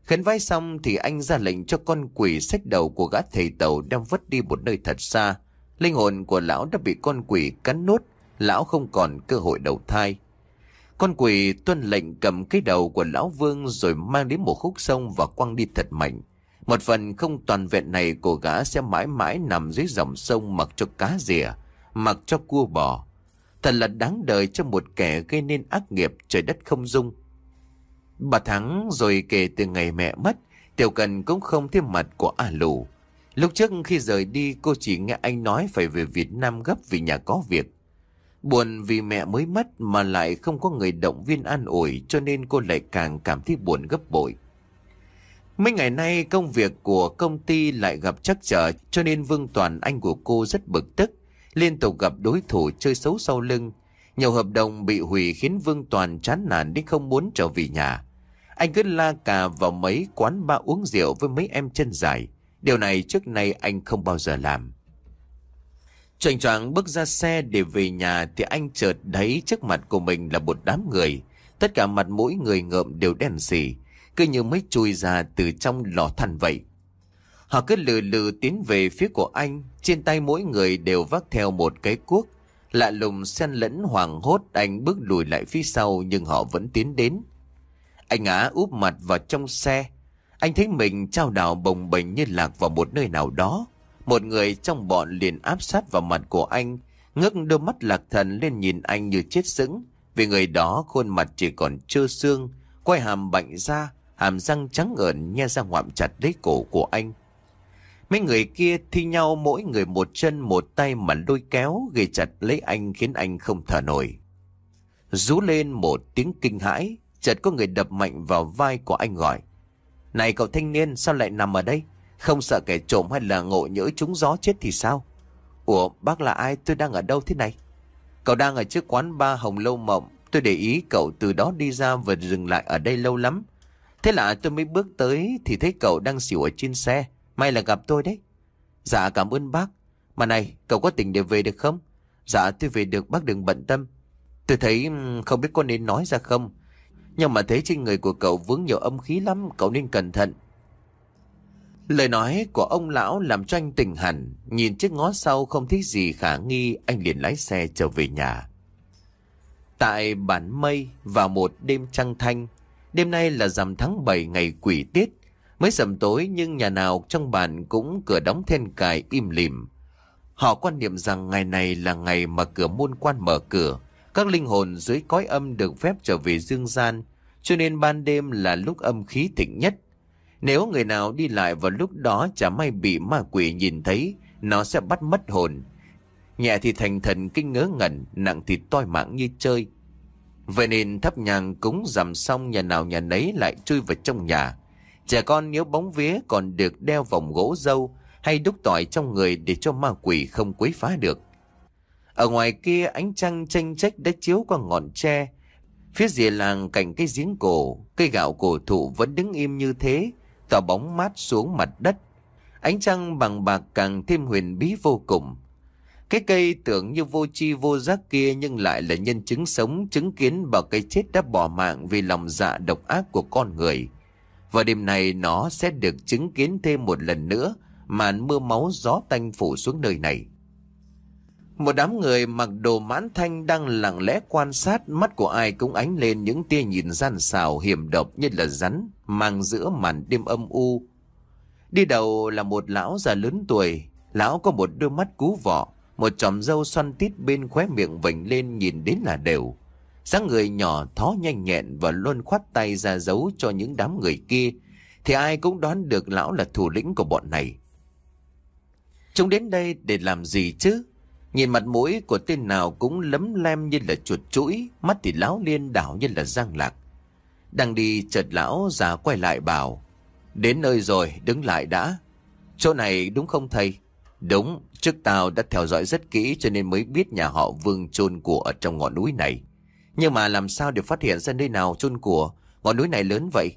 Khấn vai xong thì anh ra lệnh cho con quỷ sách đầu của gã thầy tàu đem vứt đi một nơi thật xa. Linh hồn của lão đã bị con quỷ cắn nốt, lão không còn cơ hội đầu thai. Con quỷ tuân lệnh cầm cái đầu của lão vương rồi mang đến một khúc sông và quăng đi thật mạnh. Một phần không toàn vẹn này của gã sẽ mãi mãi nằm dưới dòng sông mặc cho cá rìa, mặc cho cua bò. Thật là đáng đời cho một kẻ gây nên ác nghiệp trời đất không dung. Bà Thắng rồi kể từ ngày mẹ mất, Tiểu Cần cũng không thêm mặt của A lũ. Lúc trước khi rời đi cô chỉ nghe anh nói phải về Việt Nam gấp vì nhà có việc. Buồn vì mẹ mới mất mà lại không có người động viên an ủi cho nên cô lại càng cảm thấy buồn gấp bội. Mấy ngày nay công việc của công ty lại gặp trắc trở cho nên Vương Toàn anh của cô rất bực tức, liên tục gặp đối thủ chơi xấu sau lưng. Nhiều hợp đồng bị hủy khiến Vương Toàn chán nản đến không muốn trở về nhà. Anh cứ la cà vào mấy quán ba uống rượu với mấy em chân dài. Điều này trước nay anh không bao giờ làm. Choành choạng bước ra xe để về nhà thì anh chợt thấy trước mặt của mình là một đám người. Tất cả mặt mũi người ngợm đều đen xỉ cứ như mới chui ra từ trong lò than vậy. Họ cứ lừ lừ tiến về phía của anh, trên tay mỗi người đều vác theo một cái cuốc. Lạ lùng xen lẫn hoàng hốt anh bước lùi lại phía sau nhưng họ vẫn tiến đến. Anh á úp mặt vào trong xe. Anh thấy mình trao đảo bồng bềnh như lạc vào một nơi nào đó. Một người trong bọn liền áp sát vào mặt của anh, ngước đôi mắt lạc thần lên nhìn anh như chết sững. Vì người đó khuôn mặt chỉ còn trơ xương, quay hàm bệnh ra, hàm răng trắng ngợn nhe ra ngoạm chặt lấy cổ của anh. Mấy người kia thi nhau mỗi người một chân một tay mà lôi kéo gây chặt lấy anh khiến anh không thở nổi. Rú lên một tiếng kinh hãi, chợt có người đập mạnh vào vai của anh gọi. Này cậu thanh niên sao lại nằm ở đây? Không sợ kẻ trộm hay là ngộ nhỡ trúng gió chết thì sao? Ủa bác là ai tôi đang ở đâu thế này? Cậu đang ở trước quán ba Hồng Lâu Mộng. Tôi để ý cậu từ đó đi ra và dừng lại ở đây lâu lắm. Thế là tôi mới bước tới thì thấy cậu đang xỉu ở trên xe. May là gặp tôi đấy. Dạ cảm ơn bác. Mà này, cậu có tỉnh để về được không? Dạ tôi về được bác đừng bận tâm. Tôi thấy không biết có nên nói ra không. Nhưng mà thấy trên người của cậu vướng nhiều âm khí lắm, cậu nên cẩn thận. Lời nói của ông lão làm cho anh tỉnh hẳn, nhìn chiếc ngó sau không thấy gì khả nghi, anh liền lái xe trở về nhà. Tại bản mây vào một đêm trăng thanh, Đêm nay là rằm tháng 7 ngày quỷ tiết. Mới sầm tối nhưng nhà nào trong bàn cũng cửa đóng then cài im lìm. Họ quan niệm rằng ngày này là ngày mà cửa môn quan mở cửa. Các linh hồn dưới cõi âm được phép trở về dương gian. Cho nên ban đêm là lúc âm khí thịnh nhất. Nếu người nào đi lại vào lúc đó chả may bị ma quỷ nhìn thấy, nó sẽ bắt mất hồn. Nhẹ thì thành thần kinh ngớ ngẩn, nặng thì toi mạng như chơi. Vậy nên thắp nhang cúng dằm xong nhà nào nhà nấy lại chui vào trong nhà. Trẻ con nếu bóng vía còn được đeo vòng gỗ dâu hay đúc tỏi trong người để cho ma quỷ không quấy phá được. Ở ngoài kia ánh trăng tranh trách đã chiếu qua ngọn tre. Phía dìa làng cạnh cái giếng cổ, cây gạo cổ thụ vẫn đứng im như thế, tỏ bóng mát xuống mặt đất. Ánh trăng bằng bạc càng thêm huyền bí vô cùng. Cái cây tưởng như vô chi vô giác kia nhưng lại là nhân chứng sống chứng kiến bà cây chết đã bỏ mạng vì lòng dạ độc ác của con người. Và đêm nay nó sẽ được chứng kiến thêm một lần nữa màn mưa máu gió tanh phủ xuống nơi này. Một đám người mặc đồ mãn thanh đang lặng lẽ quan sát mắt của ai cũng ánh lên những tia nhìn gian xào hiểm độc như là rắn mang giữa màn đêm âm u. Đi đầu là một lão già lớn tuổi, lão có một đôi mắt cú vọ một chòm râu xoăn tít bên khóe miệng vểnh lên nhìn đến là đều. dáng người nhỏ thó nhanh nhẹn và luôn khoát tay ra giấu cho những đám người kia, thì ai cũng đoán được lão là thủ lĩnh của bọn này. Chúng đến đây để làm gì chứ? Nhìn mặt mũi của tên nào cũng lấm lem như là chuột chuỗi, mắt thì lão liên đảo như là giang lạc. Đang đi chợt lão già quay lại bảo, đến nơi rồi đứng lại đã. Chỗ này đúng không thầy? Đúng, Trước tao đã theo dõi rất kỹ cho nên mới biết nhà họ Vương chôn của ở trong ngọn núi này. Nhưng mà làm sao để phát hiện ra nơi nào chôn của, ngọn núi này lớn vậy?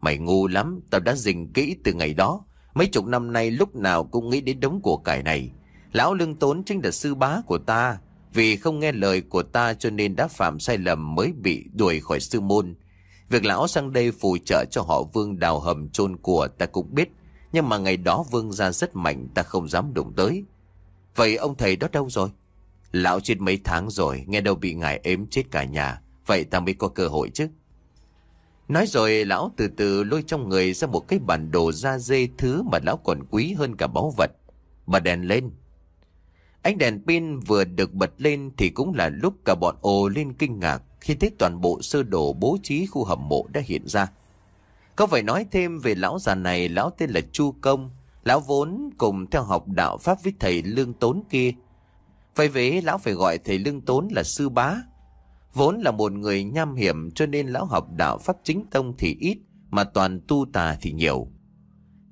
Mày ngu lắm, tao đã dình kỹ từ ngày đó. Mấy chục năm nay lúc nào cũng nghĩ đến đống của cải này. Lão lương tốn chính là sư bá của ta. Vì không nghe lời của ta cho nên đã phạm sai lầm mới bị đuổi khỏi sư môn. Việc lão sang đây phù trợ cho họ vương đào hầm chôn của ta cũng biết. Nhưng mà ngày đó vương ra rất mạnh ta không dám đụng tới. Vậy ông thầy đó đâu rồi? Lão chết mấy tháng rồi, nghe đâu bị ngài ếm chết cả nhà. Vậy ta mới có cơ hội chứ. Nói rồi lão từ từ lôi trong người ra một cái bản đồ da dê thứ mà lão còn quý hơn cả báu vật. Bật đèn lên. Ánh đèn pin vừa được bật lên thì cũng là lúc cả bọn ồ lên kinh ngạc khi thấy toàn bộ sơ đồ bố trí khu hầm mộ đã hiện ra. Có phải nói thêm về lão già này, lão tên là Chu Công, Lão vốn cùng theo học đạo Pháp với thầy Lương Tốn kia. Vậy vế lão phải gọi thầy Lương Tốn là sư bá. Vốn là một người nham hiểm cho nên lão học đạo Pháp chính tông thì ít mà toàn tu tà thì nhiều.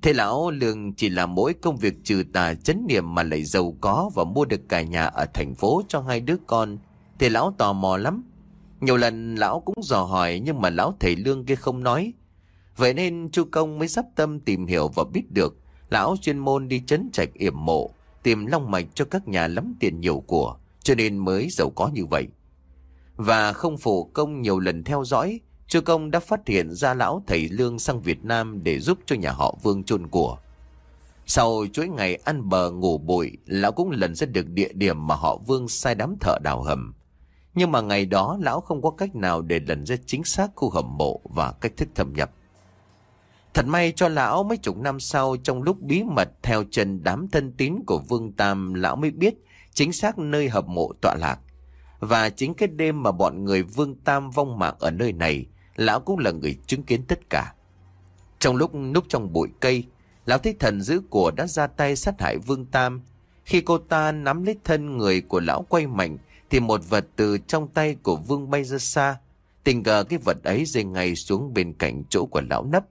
Thế lão lương chỉ là mỗi công việc trừ tà chấn niệm mà lại giàu có và mua được cả nhà ở thành phố cho hai đứa con. thế lão tò mò lắm. Nhiều lần lão cũng dò hỏi nhưng mà lão thầy lương kia không nói. Vậy nên chu công mới sắp tâm tìm hiểu và biết được lão chuyên môn đi chấn trạch yểm mộ, tìm long mạch cho các nhà lắm tiền nhiều của, cho nên mới giàu có như vậy. Và không phổ công nhiều lần theo dõi, chư công đã phát hiện ra lão thầy lương sang Việt Nam để giúp cho nhà họ vương chôn của. Sau chuỗi ngày ăn bờ ngủ bụi, lão cũng lần ra được địa điểm mà họ vương sai đám thợ đào hầm. Nhưng mà ngày đó lão không có cách nào để lần ra chính xác khu hầm mộ và cách thức thâm nhập. Thật may cho lão mấy chục năm sau trong lúc bí mật theo chân đám thân tín của Vương Tam lão mới biết chính xác nơi hợp mộ tọa lạc. Và chính cái đêm mà bọn người Vương Tam vong mạng ở nơi này, lão cũng là người chứng kiến tất cả. Trong lúc núp trong bụi cây, lão thấy thần giữ của đã ra tay sát hại Vương Tam. Khi cô ta nắm lấy thân người của lão quay mạnh thì một vật từ trong tay của Vương bay ra xa. Tình cờ cái vật ấy rơi ngay xuống bên cạnh chỗ của lão nấp.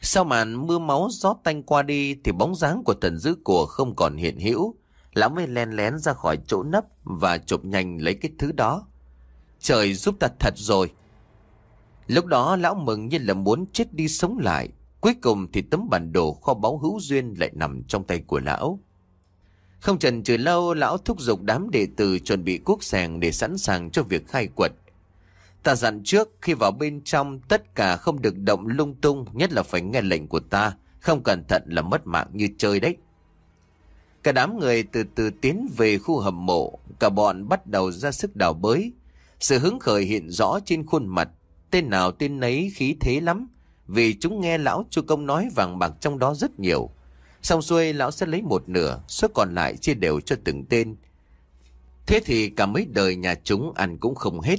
Sau màn mưa máu gió tanh qua đi thì bóng dáng của thần dữ của không còn hiện hữu. Lão mới len lén ra khỏi chỗ nấp và chụp nhanh lấy cái thứ đó. Trời giúp ta thật rồi. Lúc đó lão mừng như là muốn chết đi sống lại. Cuối cùng thì tấm bản đồ kho báu hữu duyên lại nằm trong tay của lão. Không trần chừ lâu, lão thúc giục đám đệ tử chuẩn bị cuốc sàng để sẵn sàng cho việc khai quật. Ta dặn trước khi vào bên trong tất cả không được động lung tung Nhất là phải nghe lệnh của ta Không cẩn thận là mất mạng như chơi đấy Cả đám người từ từ tiến về khu hầm mộ Cả bọn bắt đầu ra sức đào bới Sự hứng khởi hiện rõ trên khuôn mặt Tên nào tên nấy khí thế lắm Vì chúng nghe lão chu công nói vàng bạc trong đó rất nhiều Xong xuôi lão sẽ lấy một nửa Số còn lại chia đều cho từng tên Thế thì cả mấy đời nhà chúng ăn cũng không hết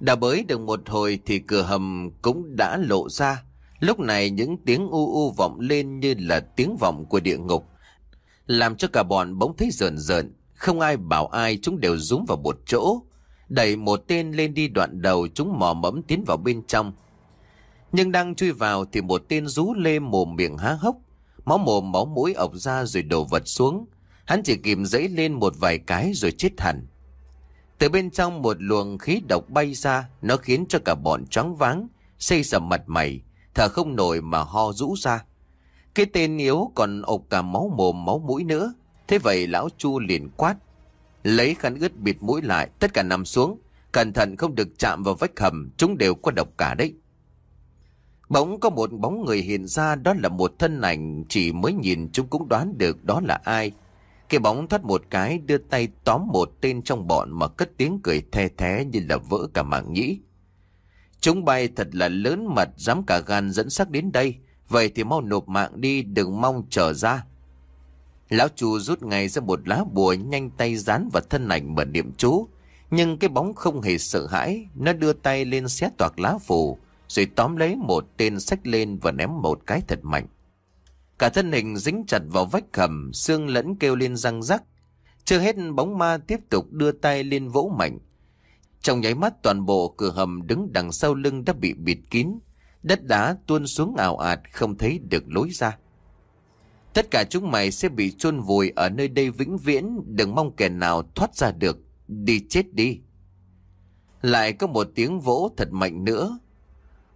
đã bới được một hồi thì cửa hầm cũng đã lộ ra. Lúc này những tiếng u u vọng lên như là tiếng vọng của địa ngục. Làm cho cả bọn bỗng thấy rợn rợn. Không ai bảo ai chúng đều rúm vào một chỗ. Đẩy một tên lên đi đoạn đầu chúng mò mẫm tiến vào bên trong. Nhưng đang chui vào thì một tên rú lê mồm miệng há hốc. Máu mồm máu mũi ọc ra rồi đổ vật xuống. Hắn chỉ kìm dẫy lên một vài cái rồi chết hẳn. Từ bên trong một luồng khí độc bay ra, nó khiến cho cả bọn choáng váng, xây sầm mặt mày, thở không nổi mà ho rũ ra. Cái tên yếu còn ộc cả máu mồm máu mũi nữa. Thế vậy lão Chu liền quát. Lấy khăn ướt bịt mũi lại, tất cả nằm xuống. Cẩn thận không được chạm vào vách hầm, chúng đều có độc cả đấy. Bỗng có một bóng người hiện ra đó là một thân ảnh chỉ mới nhìn chúng cũng đoán được đó là ai. Cái bóng thắt một cái đưa tay tóm một tên trong bọn mà cất tiếng cười the thế như là vỡ cả mạng nhĩ. Chúng bay thật là lớn mật dám cả gan dẫn xác đến đây. Vậy thì mau nộp mạng đi đừng mong trở ra. Lão chu rút ngay ra một lá bùa nhanh tay dán vào thân ảnh mở niệm chú. Nhưng cái bóng không hề sợ hãi. Nó đưa tay lên xé toạc lá phù. Rồi tóm lấy một tên sách lên và ném một cái thật mạnh. Cả thân hình dính chặt vào vách khẩm, xương lẫn kêu lên răng rắc. Chưa hết bóng ma tiếp tục đưa tay lên vỗ mạnh. Trong nháy mắt toàn bộ cửa hầm đứng đằng sau lưng đã bị bịt kín. Đất đá tuôn xuống ảo ạt không thấy được lối ra. Tất cả chúng mày sẽ bị chôn vùi ở nơi đây vĩnh viễn, đừng mong kẻ nào thoát ra được. Đi chết đi. Lại có một tiếng vỗ thật mạnh nữa,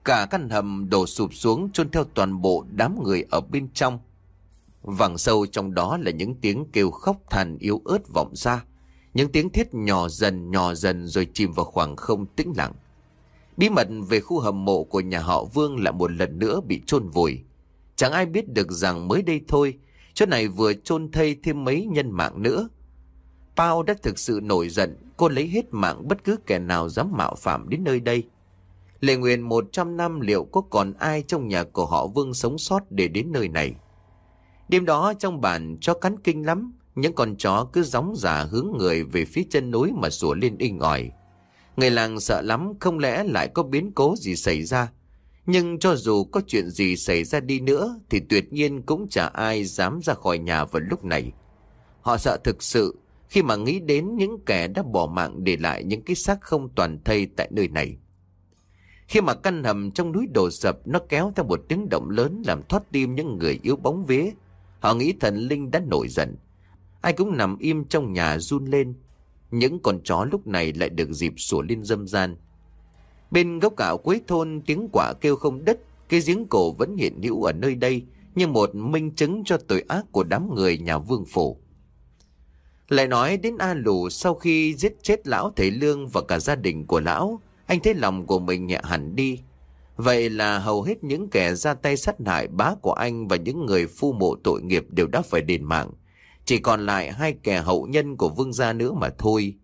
Cả căn hầm đổ sụp xuống chôn theo toàn bộ đám người ở bên trong. Vẳng sâu trong đó là những tiếng kêu khóc than yếu ớt vọng ra. Những tiếng thiết nhỏ dần nhỏ dần rồi chìm vào khoảng không tĩnh lặng. Bí mật về khu hầm mộ của nhà họ Vương lại một lần nữa bị chôn vùi. Chẳng ai biết được rằng mới đây thôi, chỗ này vừa chôn thây thêm mấy nhân mạng nữa. Pao đã thực sự nổi giận, cô lấy hết mạng bất cứ kẻ nào dám mạo phạm đến nơi đây. Lệ nguyện 100 năm liệu có còn ai trong nhà của họ Vương sống sót để đến nơi này. Đêm đó trong bản chó cắn kinh lắm, những con chó cứ gióng giả hướng người về phía chân núi mà sủa lên inh ỏi. Người làng sợ lắm không lẽ lại có biến cố gì xảy ra. Nhưng cho dù có chuyện gì xảy ra đi nữa thì tuyệt nhiên cũng chả ai dám ra khỏi nhà vào lúc này. Họ sợ thực sự khi mà nghĩ đến những kẻ đã bỏ mạng để lại những cái xác không toàn thây tại nơi này. Khi mà căn hầm trong núi đổ sập nó kéo theo một tiếng động lớn làm thoát tim những người yếu bóng vía. Họ nghĩ thần linh đã nổi giận. Ai cũng nằm im trong nhà run lên. Những con chó lúc này lại được dịp sủa lên dâm gian. Bên gốc gạo cuối thôn tiếng quả kêu không đất, cái giếng cổ vẫn hiện hữu ở nơi đây như một minh chứng cho tội ác của đám người nhà vương phủ. Lại nói đến A Lù sau khi giết chết lão Thế Lương và cả gia đình của lão, anh thấy lòng của mình nhẹ hẳn đi. Vậy là hầu hết những kẻ ra tay sát hại bá của anh và những người phu mộ tội nghiệp đều đã phải đền mạng. Chỉ còn lại hai kẻ hậu nhân của vương gia nữa mà thôi.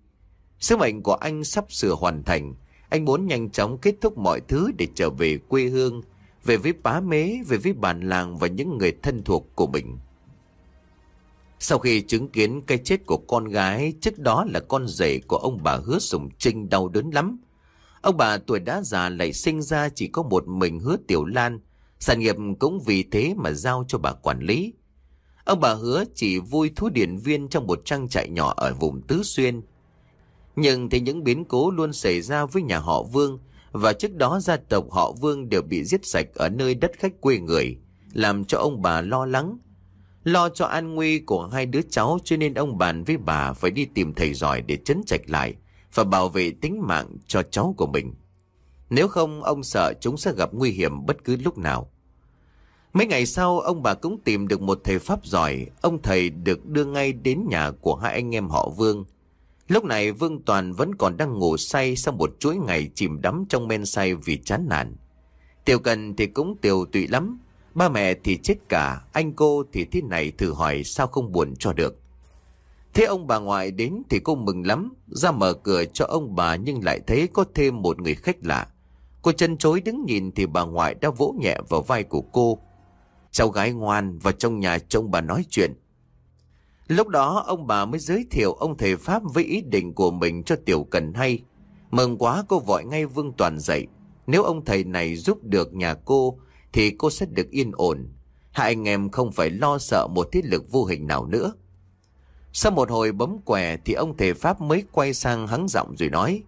sức mạnh của anh sắp sửa hoàn thành. Anh muốn nhanh chóng kết thúc mọi thứ để trở về quê hương, về với bá mế, về với bản làng và những người thân thuộc của mình. Sau khi chứng kiến cái chết của con gái, trước đó là con rể của ông bà hứa Sùng Trinh đau đớn lắm, Ông bà tuổi đã già lại sinh ra chỉ có một mình hứa Tiểu Lan, sản nghiệp cũng vì thế mà giao cho bà quản lý. Ông bà hứa chỉ vui thú điển viên trong một trang trại nhỏ ở vùng Tứ Xuyên. Nhưng thì những biến cố luôn xảy ra với nhà họ Vương, và trước đó gia tộc họ Vương đều bị giết sạch ở nơi đất khách quê người, làm cho ông bà lo lắng. Lo cho an nguy của hai đứa cháu cho nên ông bàn với bà phải đi tìm thầy giỏi để chấn trạch lại, và bảo vệ tính mạng cho cháu của mình. Nếu không, ông sợ chúng sẽ gặp nguy hiểm bất cứ lúc nào. Mấy ngày sau, ông bà cũng tìm được một thầy Pháp giỏi. Ông thầy được đưa ngay đến nhà của hai anh em họ Vương. Lúc này Vương Toàn vẫn còn đang ngủ say sau một chuỗi ngày chìm đắm trong men say vì chán nản. Tiểu Cần thì cũng tiều tụy lắm. Ba mẹ thì chết cả, anh cô thì thế này thử hỏi sao không buồn cho được. Thế ông bà ngoại đến thì cô mừng lắm, ra mở cửa cho ông bà nhưng lại thấy có thêm một người khách lạ. Cô chân chối đứng nhìn thì bà ngoại đã vỗ nhẹ vào vai của cô. Cháu gái ngoan vào trong nhà trông bà nói chuyện. Lúc đó ông bà mới giới thiệu ông thầy Pháp với ý định của mình cho Tiểu Cần hay. Mừng quá cô vội ngay Vương Toàn dậy. Nếu ông thầy này giúp được nhà cô thì cô sẽ được yên ổn. Hai anh em không phải lo sợ một thiết lực vô hình nào nữa. Sau một hồi bấm quẻ thì ông thể Pháp mới quay sang hắng giọng rồi nói.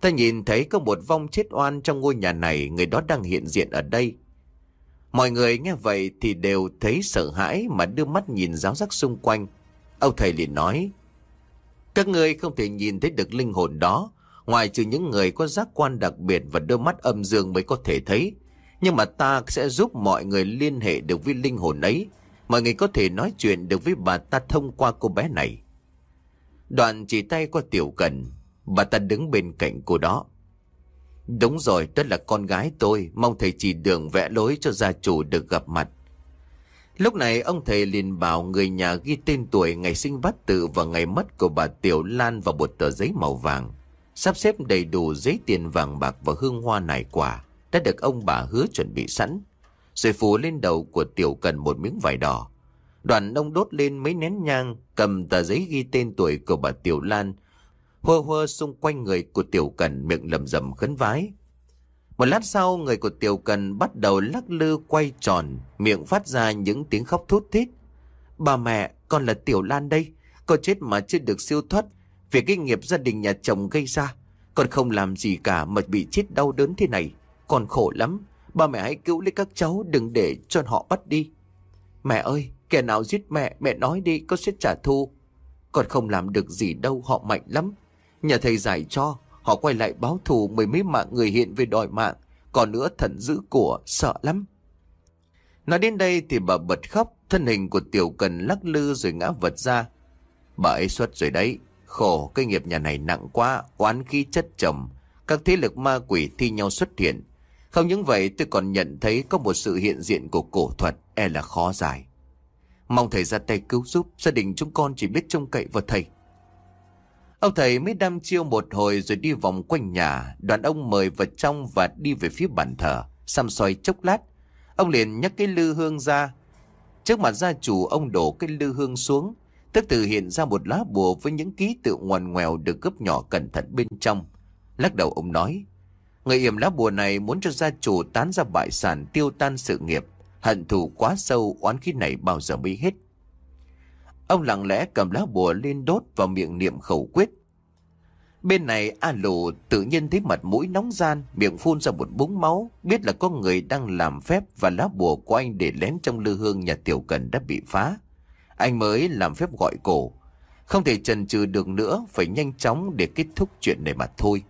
Ta nhìn thấy có một vong chết oan trong ngôi nhà này, người đó đang hiện diện ở đây. Mọi người nghe vậy thì đều thấy sợ hãi mà đưa mắt nhìn giáo giác xung quanh. Ông thầy liền nói, các người không thể nhìn thấy được linh hồn đó, ngoài trừ những người có giác quan đặc biệt và đôi mắt âm dương mới có thể thấy. Nhưng mà ta sẽ giúp mọi người liên hệ được với linh hồn ấy mọi người có thể nói chuyện được với bà ta thông qua cô bé này. Đoạn chỉ tay qua tiểu cần, bà ta đứng bên cạnh cô đó. Đúng rồi, tất là con gái tôi, mong thầy chỉ đường vẽ lối cho gia chủ được gặp mặt. Lúc này ông thầy liền bảo người nhà ghi tên tuổi ngày sinh bát tự và ngày mất của bà Tiểu Lan vào một tờ giấy màu vàng. Sắp xếp đầy đủ giấy tiền vàng bạc và hương hoa nải quả đã được ông bà hứa chuẩn bị sẵn rồi phủ lên đầu của tiểu cần một miếng vải đỏ. Đoàn nông đốt lên mấy nén nhang, cầm tờ giấy ghi tên tuổi của bà Tiểu Lan, hơ hơ xung quanh người của tiểu cần miệng lầm rầm khấn vái. Một lát sau, người của tiểu cần bắt đầu lắc lư quay tròn, miệng phát ra những tiếng khóc thút thít. Bà mẹ, con là Tiểu Lan đây, con chết mà chưa được siêu thoát, vì cái nghiệp gia đình nhà chồng gây ra. Con không làm gì cả mà bị chết đau đớn thế này, con khổ lắm. Ba mẹ hãy cứu lấy các cháu Đừng để cho họ bắt đi Mẹ ơi kẻ nào giết mẹ Mẹ nói đi con sẽ trả thù Còn không làm được gì đâu họ mạnh lắm Nhà thầy giải cho Họ quay lại báo thù mười mấy mạng người hiện về đòi mạng Còn nữa thần giữ của sợ lắm Nói đến đây thì bà bật khóc Thân hình của tiểu cần lắc lư rồi ngã vật ra Bà ấy xuất rồi đấy Khổ cái nghiệp nhà này nặng quá Oán khí chất trầm Các thế lực ma quỷ thi nhau xuất hiện không những vậy tôi còn nhận thấy có một sự hiện diện của cổ thuật e là khó giải. Mong thầy ra tay cứu giúp, gia đình chúng con chỉ biết trông cậy vào thầy. Ông thầy mới đăm chiêu một hồi rồi đi vòng quanh nhà, đoàn ông mời vào trong và đi về phía bàn thờ, xăm soi chốc lát. Ông liền nhắc cái lư hương ra. Trước mặt gia chủ ông đổ cái lư hương xuống, tức từ hiện ra một lá bùa với những ký tự ngoằn ngoèo được gấp nhỏ cẩn thận bên trong. Lắc đầu ông nói, Người yểm lá bùa này muốn cho gia chủ tán ra bại sản tiêu tan sự nghiệp. Hận thù quá sâu oán khí này bao giờ mới hết. Ông lặng lẽ cầm lá bùa lên đốt vào miệng niệm khẩu quyết. Bên này A Lù tự nhiên thấy mặt mũi nóng gian, miệng phun ra một búng máu, biết là có người đang làm phép và lá bùa của anh để lén trong lư hương nhà tiểu cần đã bị phá. Anh mới làm phép gọi cổ. Không thể chần chừ được nữa, phải nhanh chóng để kết thúc chuyện này mà thôi.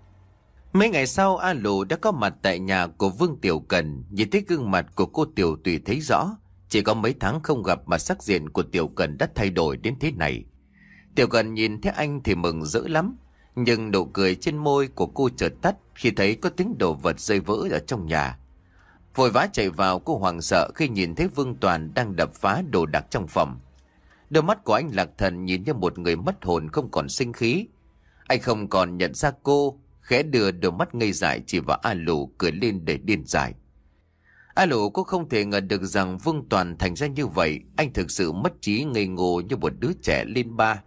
Mấy ngày sau A Lù đã có mặt tại nhà của Vương Tiểu Cần Nhìn thấy gương mặt của cô Tiểu Tùy thấy rõ Chỉ có mấy tháng không gặp mà sắc diện của Tiểu Cần đã thay đổi đến thế này Tiểu Cần nhìn thấy anh thì mừng rỡ lắm Nhưng nụ cười trên môi của cô chợt tắt Khi thấy có tiếng đồ vật rơi vỡ ở trong nhà Vội vã chạy vào cô hoàng sợ khi nhìn thấy Vương Toàn đang đập phá đồ đạc trong phòng Đôi mắt của anh lạc thần nhìn như một người mất hồn không còn sinh khí Anh không còn nhận ra cô khẽ đưa đôi mắt ngây dại chỉ vào A Lù cười lên để điên dại. A Lù cũng không thể ngờ được rằng Vương Toàn thành ra như vậy, anh thực sự mất trí ngây ngô như một đứa trẻ lên ba.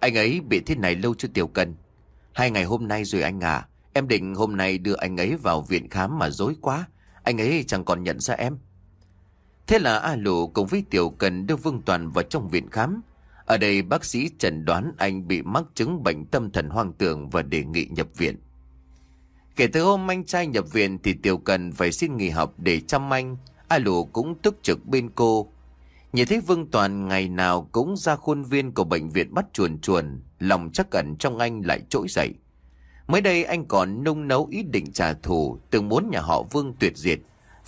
Anh ấy bị thế này lâu chưa tiểu cần. Hai ngày hôm nay rồi anh à, em định hôm nay đưa anh ấy vào viện khám mà dối quá, anh ấy chẳng còn nhận ra em. Thế là A Lù cùng với Tiểu Cần đưa Vương Toàn vào trong viện khám. Ở đây bác sĩ chẩn đoán anh bị mắc chứng bệnh tâm thần hoang tưởng và đề nghị nhập viện. Kể từ hôm anh trai nhập viện thì Tiểu Cần phải xin nghỉ học để chăm anh, A Lù cũng tức trực bên cô. Nhìn thấy Vương Toàn ngày nào cũng ra khuôn viên của bệnh viện bắt chuồn chuồn, lòng chắc ẩn trong anh lại trỗi dậy. Mới đây anh còn nung nấu ý định trả thù, từng muốn nhà họ Vương tuyệt diệt.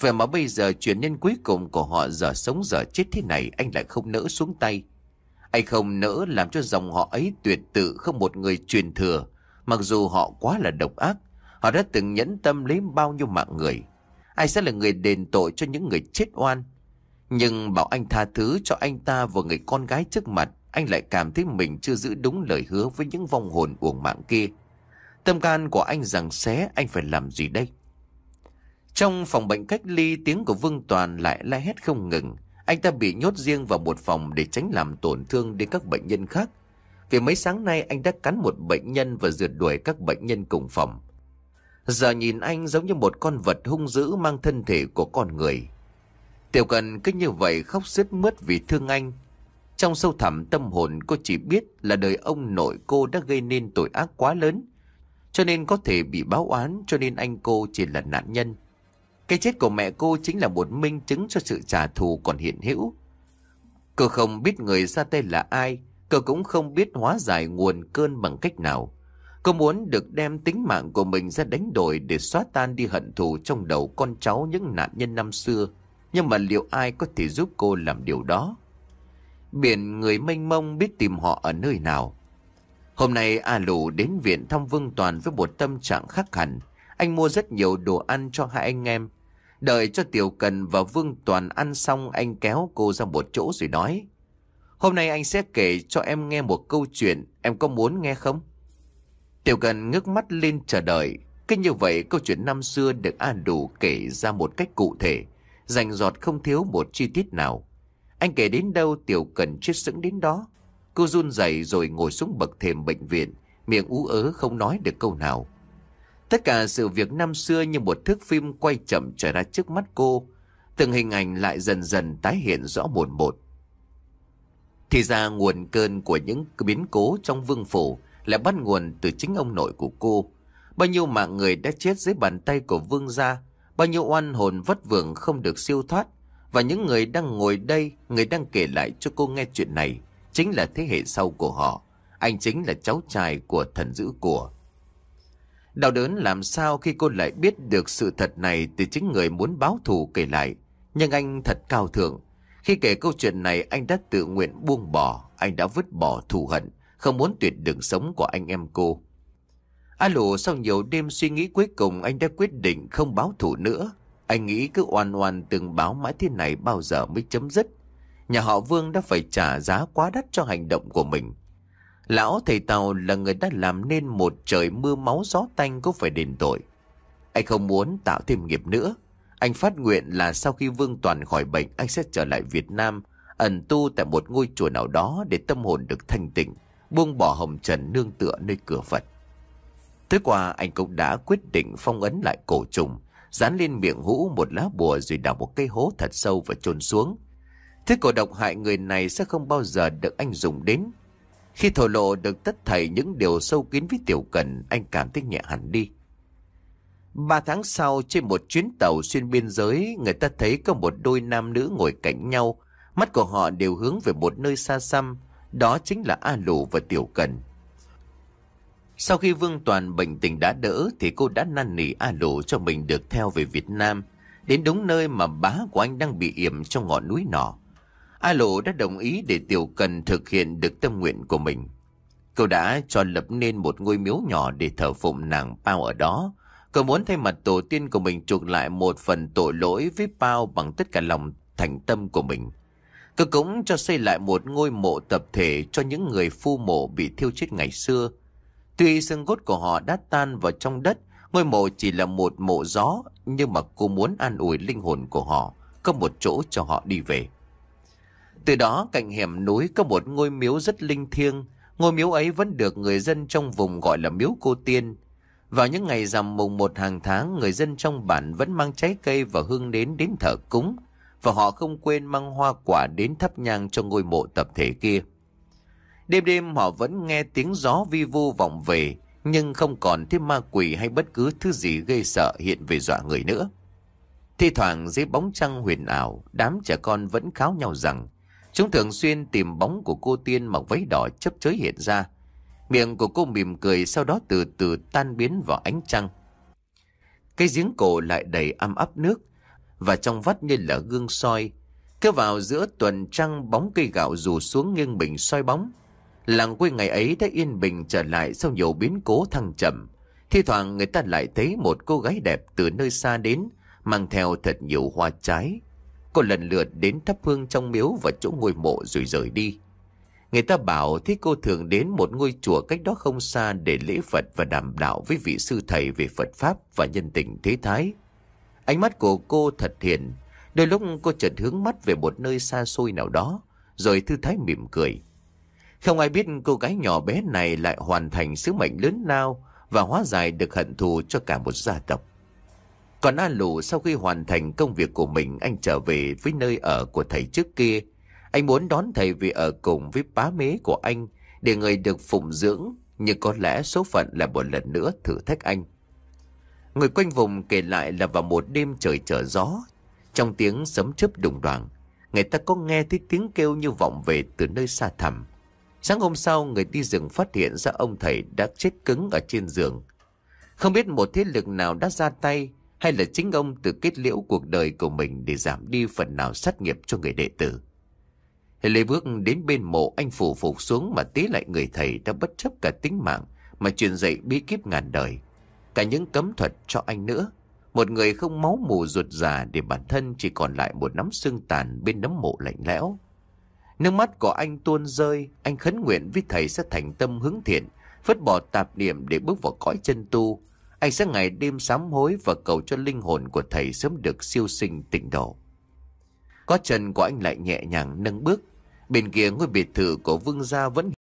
Vậy mà bây giờ chuyện nhân cuối cùng của họ giờ sống giờ chết thế này anh lại không nỡ xuống tay. Anh không nỡ làm cho dòng họ ấy tuyệt tự không một người truyền thừa, mặc dù họ quá là độc ác, họ đã từng nhẫn tâm lấy bao nhiêu mạng người. Ai sẽ là người đền tội cho những người chết oan? Nhưng bảo anh tha thứ cho anh ta và người con gái trước mặt, anh lại cảm thấy mình chưa giữ đúng lời hứa với những vong hồn uổng mạng kia. Tâm can của anh rằng xé anh phải làm gì đây? Trong phòng bệnh cách ly tiếng của Vương Toàn lại la hét không ngừng. Anh ta bị nhốt riêng vào một phòng để tránh làm tổn thương đến các bệnh nhân khác. Vì mấy sáng nay anh đã cắn một bệnh nhân và rượt đuổi các bệnh nhân cùng phòng. Giờ nhìn anh giống như một con vật hung dữ mang thân thể của con người. Tiểu cần cứ như vậy khóc sướt mướt vì thương anh. Trong sâu thẳm tâm hồn cô chỉ biết là đời ông nội cô đã gây nên tội ác quá lớn. Cho nên có thể bị báo oán cho nên anh cô chỉ là nạn nhân. Cái chết của mẹ cô chính là một minh chứng cho sự trả thù còn hiện hữu. Cô không biết người ra tay là ai, cô cũng không biết hóa giải nguồn cơn bằng cách nào. Cô muốn được đem tính mạng của mình ra đánh đổi để xóa tan đi hận thù trong đầu con cháu những nạn nhân năm xưa. Nhưng mà liệu ai có thể giúp cô làm điều đó? Biển người mênh mông biết tìm họ ở nơi nào. Hôm nay A Lù đến viện thăm Vương Toàn với một tâm trạng khắc hẳn. Anh mua rất nhiều đồ ăn cho hai anh em Đợi cho Tiểu Cần và Vương Toàn ăn xong anh kéo cô ra một chỗ rồi nói. Hôm nay anh sẽ kể cho em nghe một câu chuyện, em có muốn nghe không? Tiểu Cần ngước mắt lên chờ đợi. Cứ như vậy câu chuyện năm xưa được A Đủ kể ra một cách cụ thể, rành giọt không thiếu một chi tiết nào. Anh kể đến đâu Tiểu Cần chết sững đến đó. Cô run rẩy rồi ngồi xuống bậc thềm bệnh viện, miệng ú ớ không nói được câu nào. Tất cả sự việc năm xưa như một thước phim quay chậm trở ra trước mắt cô. Từng hình ảnh lại dần dần tái hiện rõ buồn một. Thì ra nguồn cơn của những biến cố trong vương phủ là bắt nguồn từ chính ông nội của cô. Bao nhiêu mạng người đã chết dưới bàn tay của vương gia, bao nhiêu oan hồn vất vưởng không được siêu thoát. Và những người đang ngồi đây, người đang kể lại cho cô nghe chuyện này, chính là thế hệ sau của họ. Anh chính là cháu trai của thần dữ của. Đau đớn làm sao khi cô lại biết được sự thật này từ chính người muốn báo thù kể lại. Nhưng anh thật cao thượng. Khi kể câu chuyện này anh đã tự nguyện buông bỏ, anh đã vứt bỏ thù hận, không muốn tuyệt đường sống của anh em cô. A lộ sau nhiều đêm suy nghĩ cuối cùng anh đã quyết định không báo thù nữa. Anh nghĩ cứ oan oan từng báo mãi thế này bao giờ mới chấm dứt. Nhà họ Vương đã phải trả giá quá đắt cho hành động của mình. Lão thầy Tàu là người đã làm nên một trời mưa máu gió tanh cũng phải đền tội. Anh không muốn tạo thêm nghiệp nữa. Anh phát nguyện là sau khi Vương Toàn khỏi bệnh anh sẽ trở lại Việt Nam, ẩn tu tại một ngôi chùa nào đó để tâm hồn được thanh tịnh, buông bỏ hồng trần nương tựa nơi cửa Phật. Thế qua anh cũng đã quyết định phong ấn lại cổ trùng, dán lên miệng hũ một lá bùa rồi đào một cây hố thật sâu và chôn xuống. Thứ cổ độc hại người này sẽ không bao giờ được anh dùng đến. Khi thổ lộ được tất thảy những điều sâu kín với Tiểu Cần, anh cảm thấy nhẹ hẳn đi. Ba tháng sau, trên một chuyến tàu xuyên biên giới, người ta thấy có một đôi nam nữ ngồi cạnh nhau. Mắt của họ đều hướng về một nơi xa xăm, đó chính là A Lù và Tiểu Cần. Sau khi Vương Toàn bệnh tình đã đỡ thì cô đã năn nỉ A Lù cho mình được theo về Việt Nam, đến đúng nơi mà bá của anh đang bị yểm trong ngọn núi nọ. A Lộ đã đồng ý để Tiểu Cần thực hiện được tâm nguyện của mình. Cậu đã cho lập nên một ngôi miếu nhỏ để thờ phụng nàng Pao ở đó. Cậu muốn thay mặt tổ tiên của mình chuộc lại một phần tội lỗi với Pao bằng tất cả lòng thành tâm của mình. Cậu cũng cho xây lại một ngôi mộ tập thể cho những người phu mộ bị thiêu chết ngày xưa. Tuy xương cốt của họ đã tan vào trong đất, ngôi mộ chỉ là một mộ gió, nhưng mà cô muốn an ủi linh hồn của họ, có một chỗ cho họ đi về. Từ đó cạnh hẻm núi có một ngôi miếu rất linh thiêng, ngôi miếu ấy vẫn được người dân trong vùng gọi là miếu cô tiên. Vào những ngày rằm mùng một hàng tháng, người dân trong bản vẫn mang trái cây và hương đến đến thờ cúng, và họ không quên mang hoa quả đến thắp nhang cho ngôi mộ tập thể kia. Đêm đêm họ vẫn nghe tiếng gió vi vu vọng về, nhưng không còn thêm ma quỷ hay bất cứ thứ gì gây sợ hiện về dọa người nữa. Thi thoảng dưới bóng trăng huyền ảo, đám trẻ con vẫn kháo nhau rằng Chúng thường xuyên tìm bóng của cô tiên mặc váy đỏ chấp chới hiện ra. Miệng của cô mỉm cười sau đó từ từ tan biến vào ánh trăng. Cái giếng cổ lại đầy âm ấp nước và trong vắt như là gương soi. Cứ vào giữa tuần trăng bóng cây gạo rủ xuống nghiêng bình soi bóng. Làng quê ngày ấy đã yên bình trở lại sau nhiều biến cố thăng trầm. Thì thoảng người ta lại thấy một cô gái đẹp từ nơi xa đến mang theo thật nhiều hoa trái. Cô lần lượt đến thắp hương trong miếu và chỗ ngôi mộ rồi rời đi. Người ta bảo thế cô thường đến một ngôi chùa cách đó không xa để lễ Phật và đàm đạo với vị sư thầy về Phật Pháp và nhân tình thế thái. Ánh mắt của cô thật hiền, đôi lúc cô chợt hướng mắt về một nơi xa xôi nào đó, rồi thư thái mỉm cười. Không ai biết cô gái nhỏ bé này lại hoàn thành sứ mệnh lớn lao và hóa giải được hận thù cho cả một gia tộc. Còn A Lù sau khi hoàn thành công việc của mình anh trở về với nơi ở của thầy trước kia. Anh muốn đón thầy về ở cùng với bá mế của anh để người được phụng dưỡng nhưng có lẽ số phận là một lần nữa thử thách anh. Người quanh vùng kể lại là vào một đêm trời trở gió, trong tiếng sấm chớp đùng đoàn người ta có nghe thấy tiếng kêu như vọng về từ nơi xa thẳm. Sáng hôm sau, người đi rừng phát hiện ra ông thầy đã chết cứng ở trên giường. Không biết một thế lực nào đã ra tay, hay là chính ông tự kết liễu cuộc đời của mình để giảm đi phần nào sát nghiệp cho người đệ tử. Lê bước đến bên mộ anh phủ phục xuống mà tế lại người thầy đã bất chấp cả tính mạng mà truyền dạy bí kíp ngàn đời. Cả những cấm thuật cho anh nữa. Một người không máu mù ruột già để bản thân chỉ còn lại một nắm xương tàn bên nấm mộ lạnh lẽo. Nước mắt của anh tuôn rơi, anh khấn nguyện với thầy sẽ thành tâm hướng thiện, phất bỏ tạp niệm để bước vào cõi chân tu, anh sẽ ngày đêm sám hối và cầu cho linh hồn của thầy sớm được siêu sinh tịnh độ. Có chân của anh lại nhẹ nhàng nâng bước. Bên kia ngôi biệt thự của Vương Gia vẫn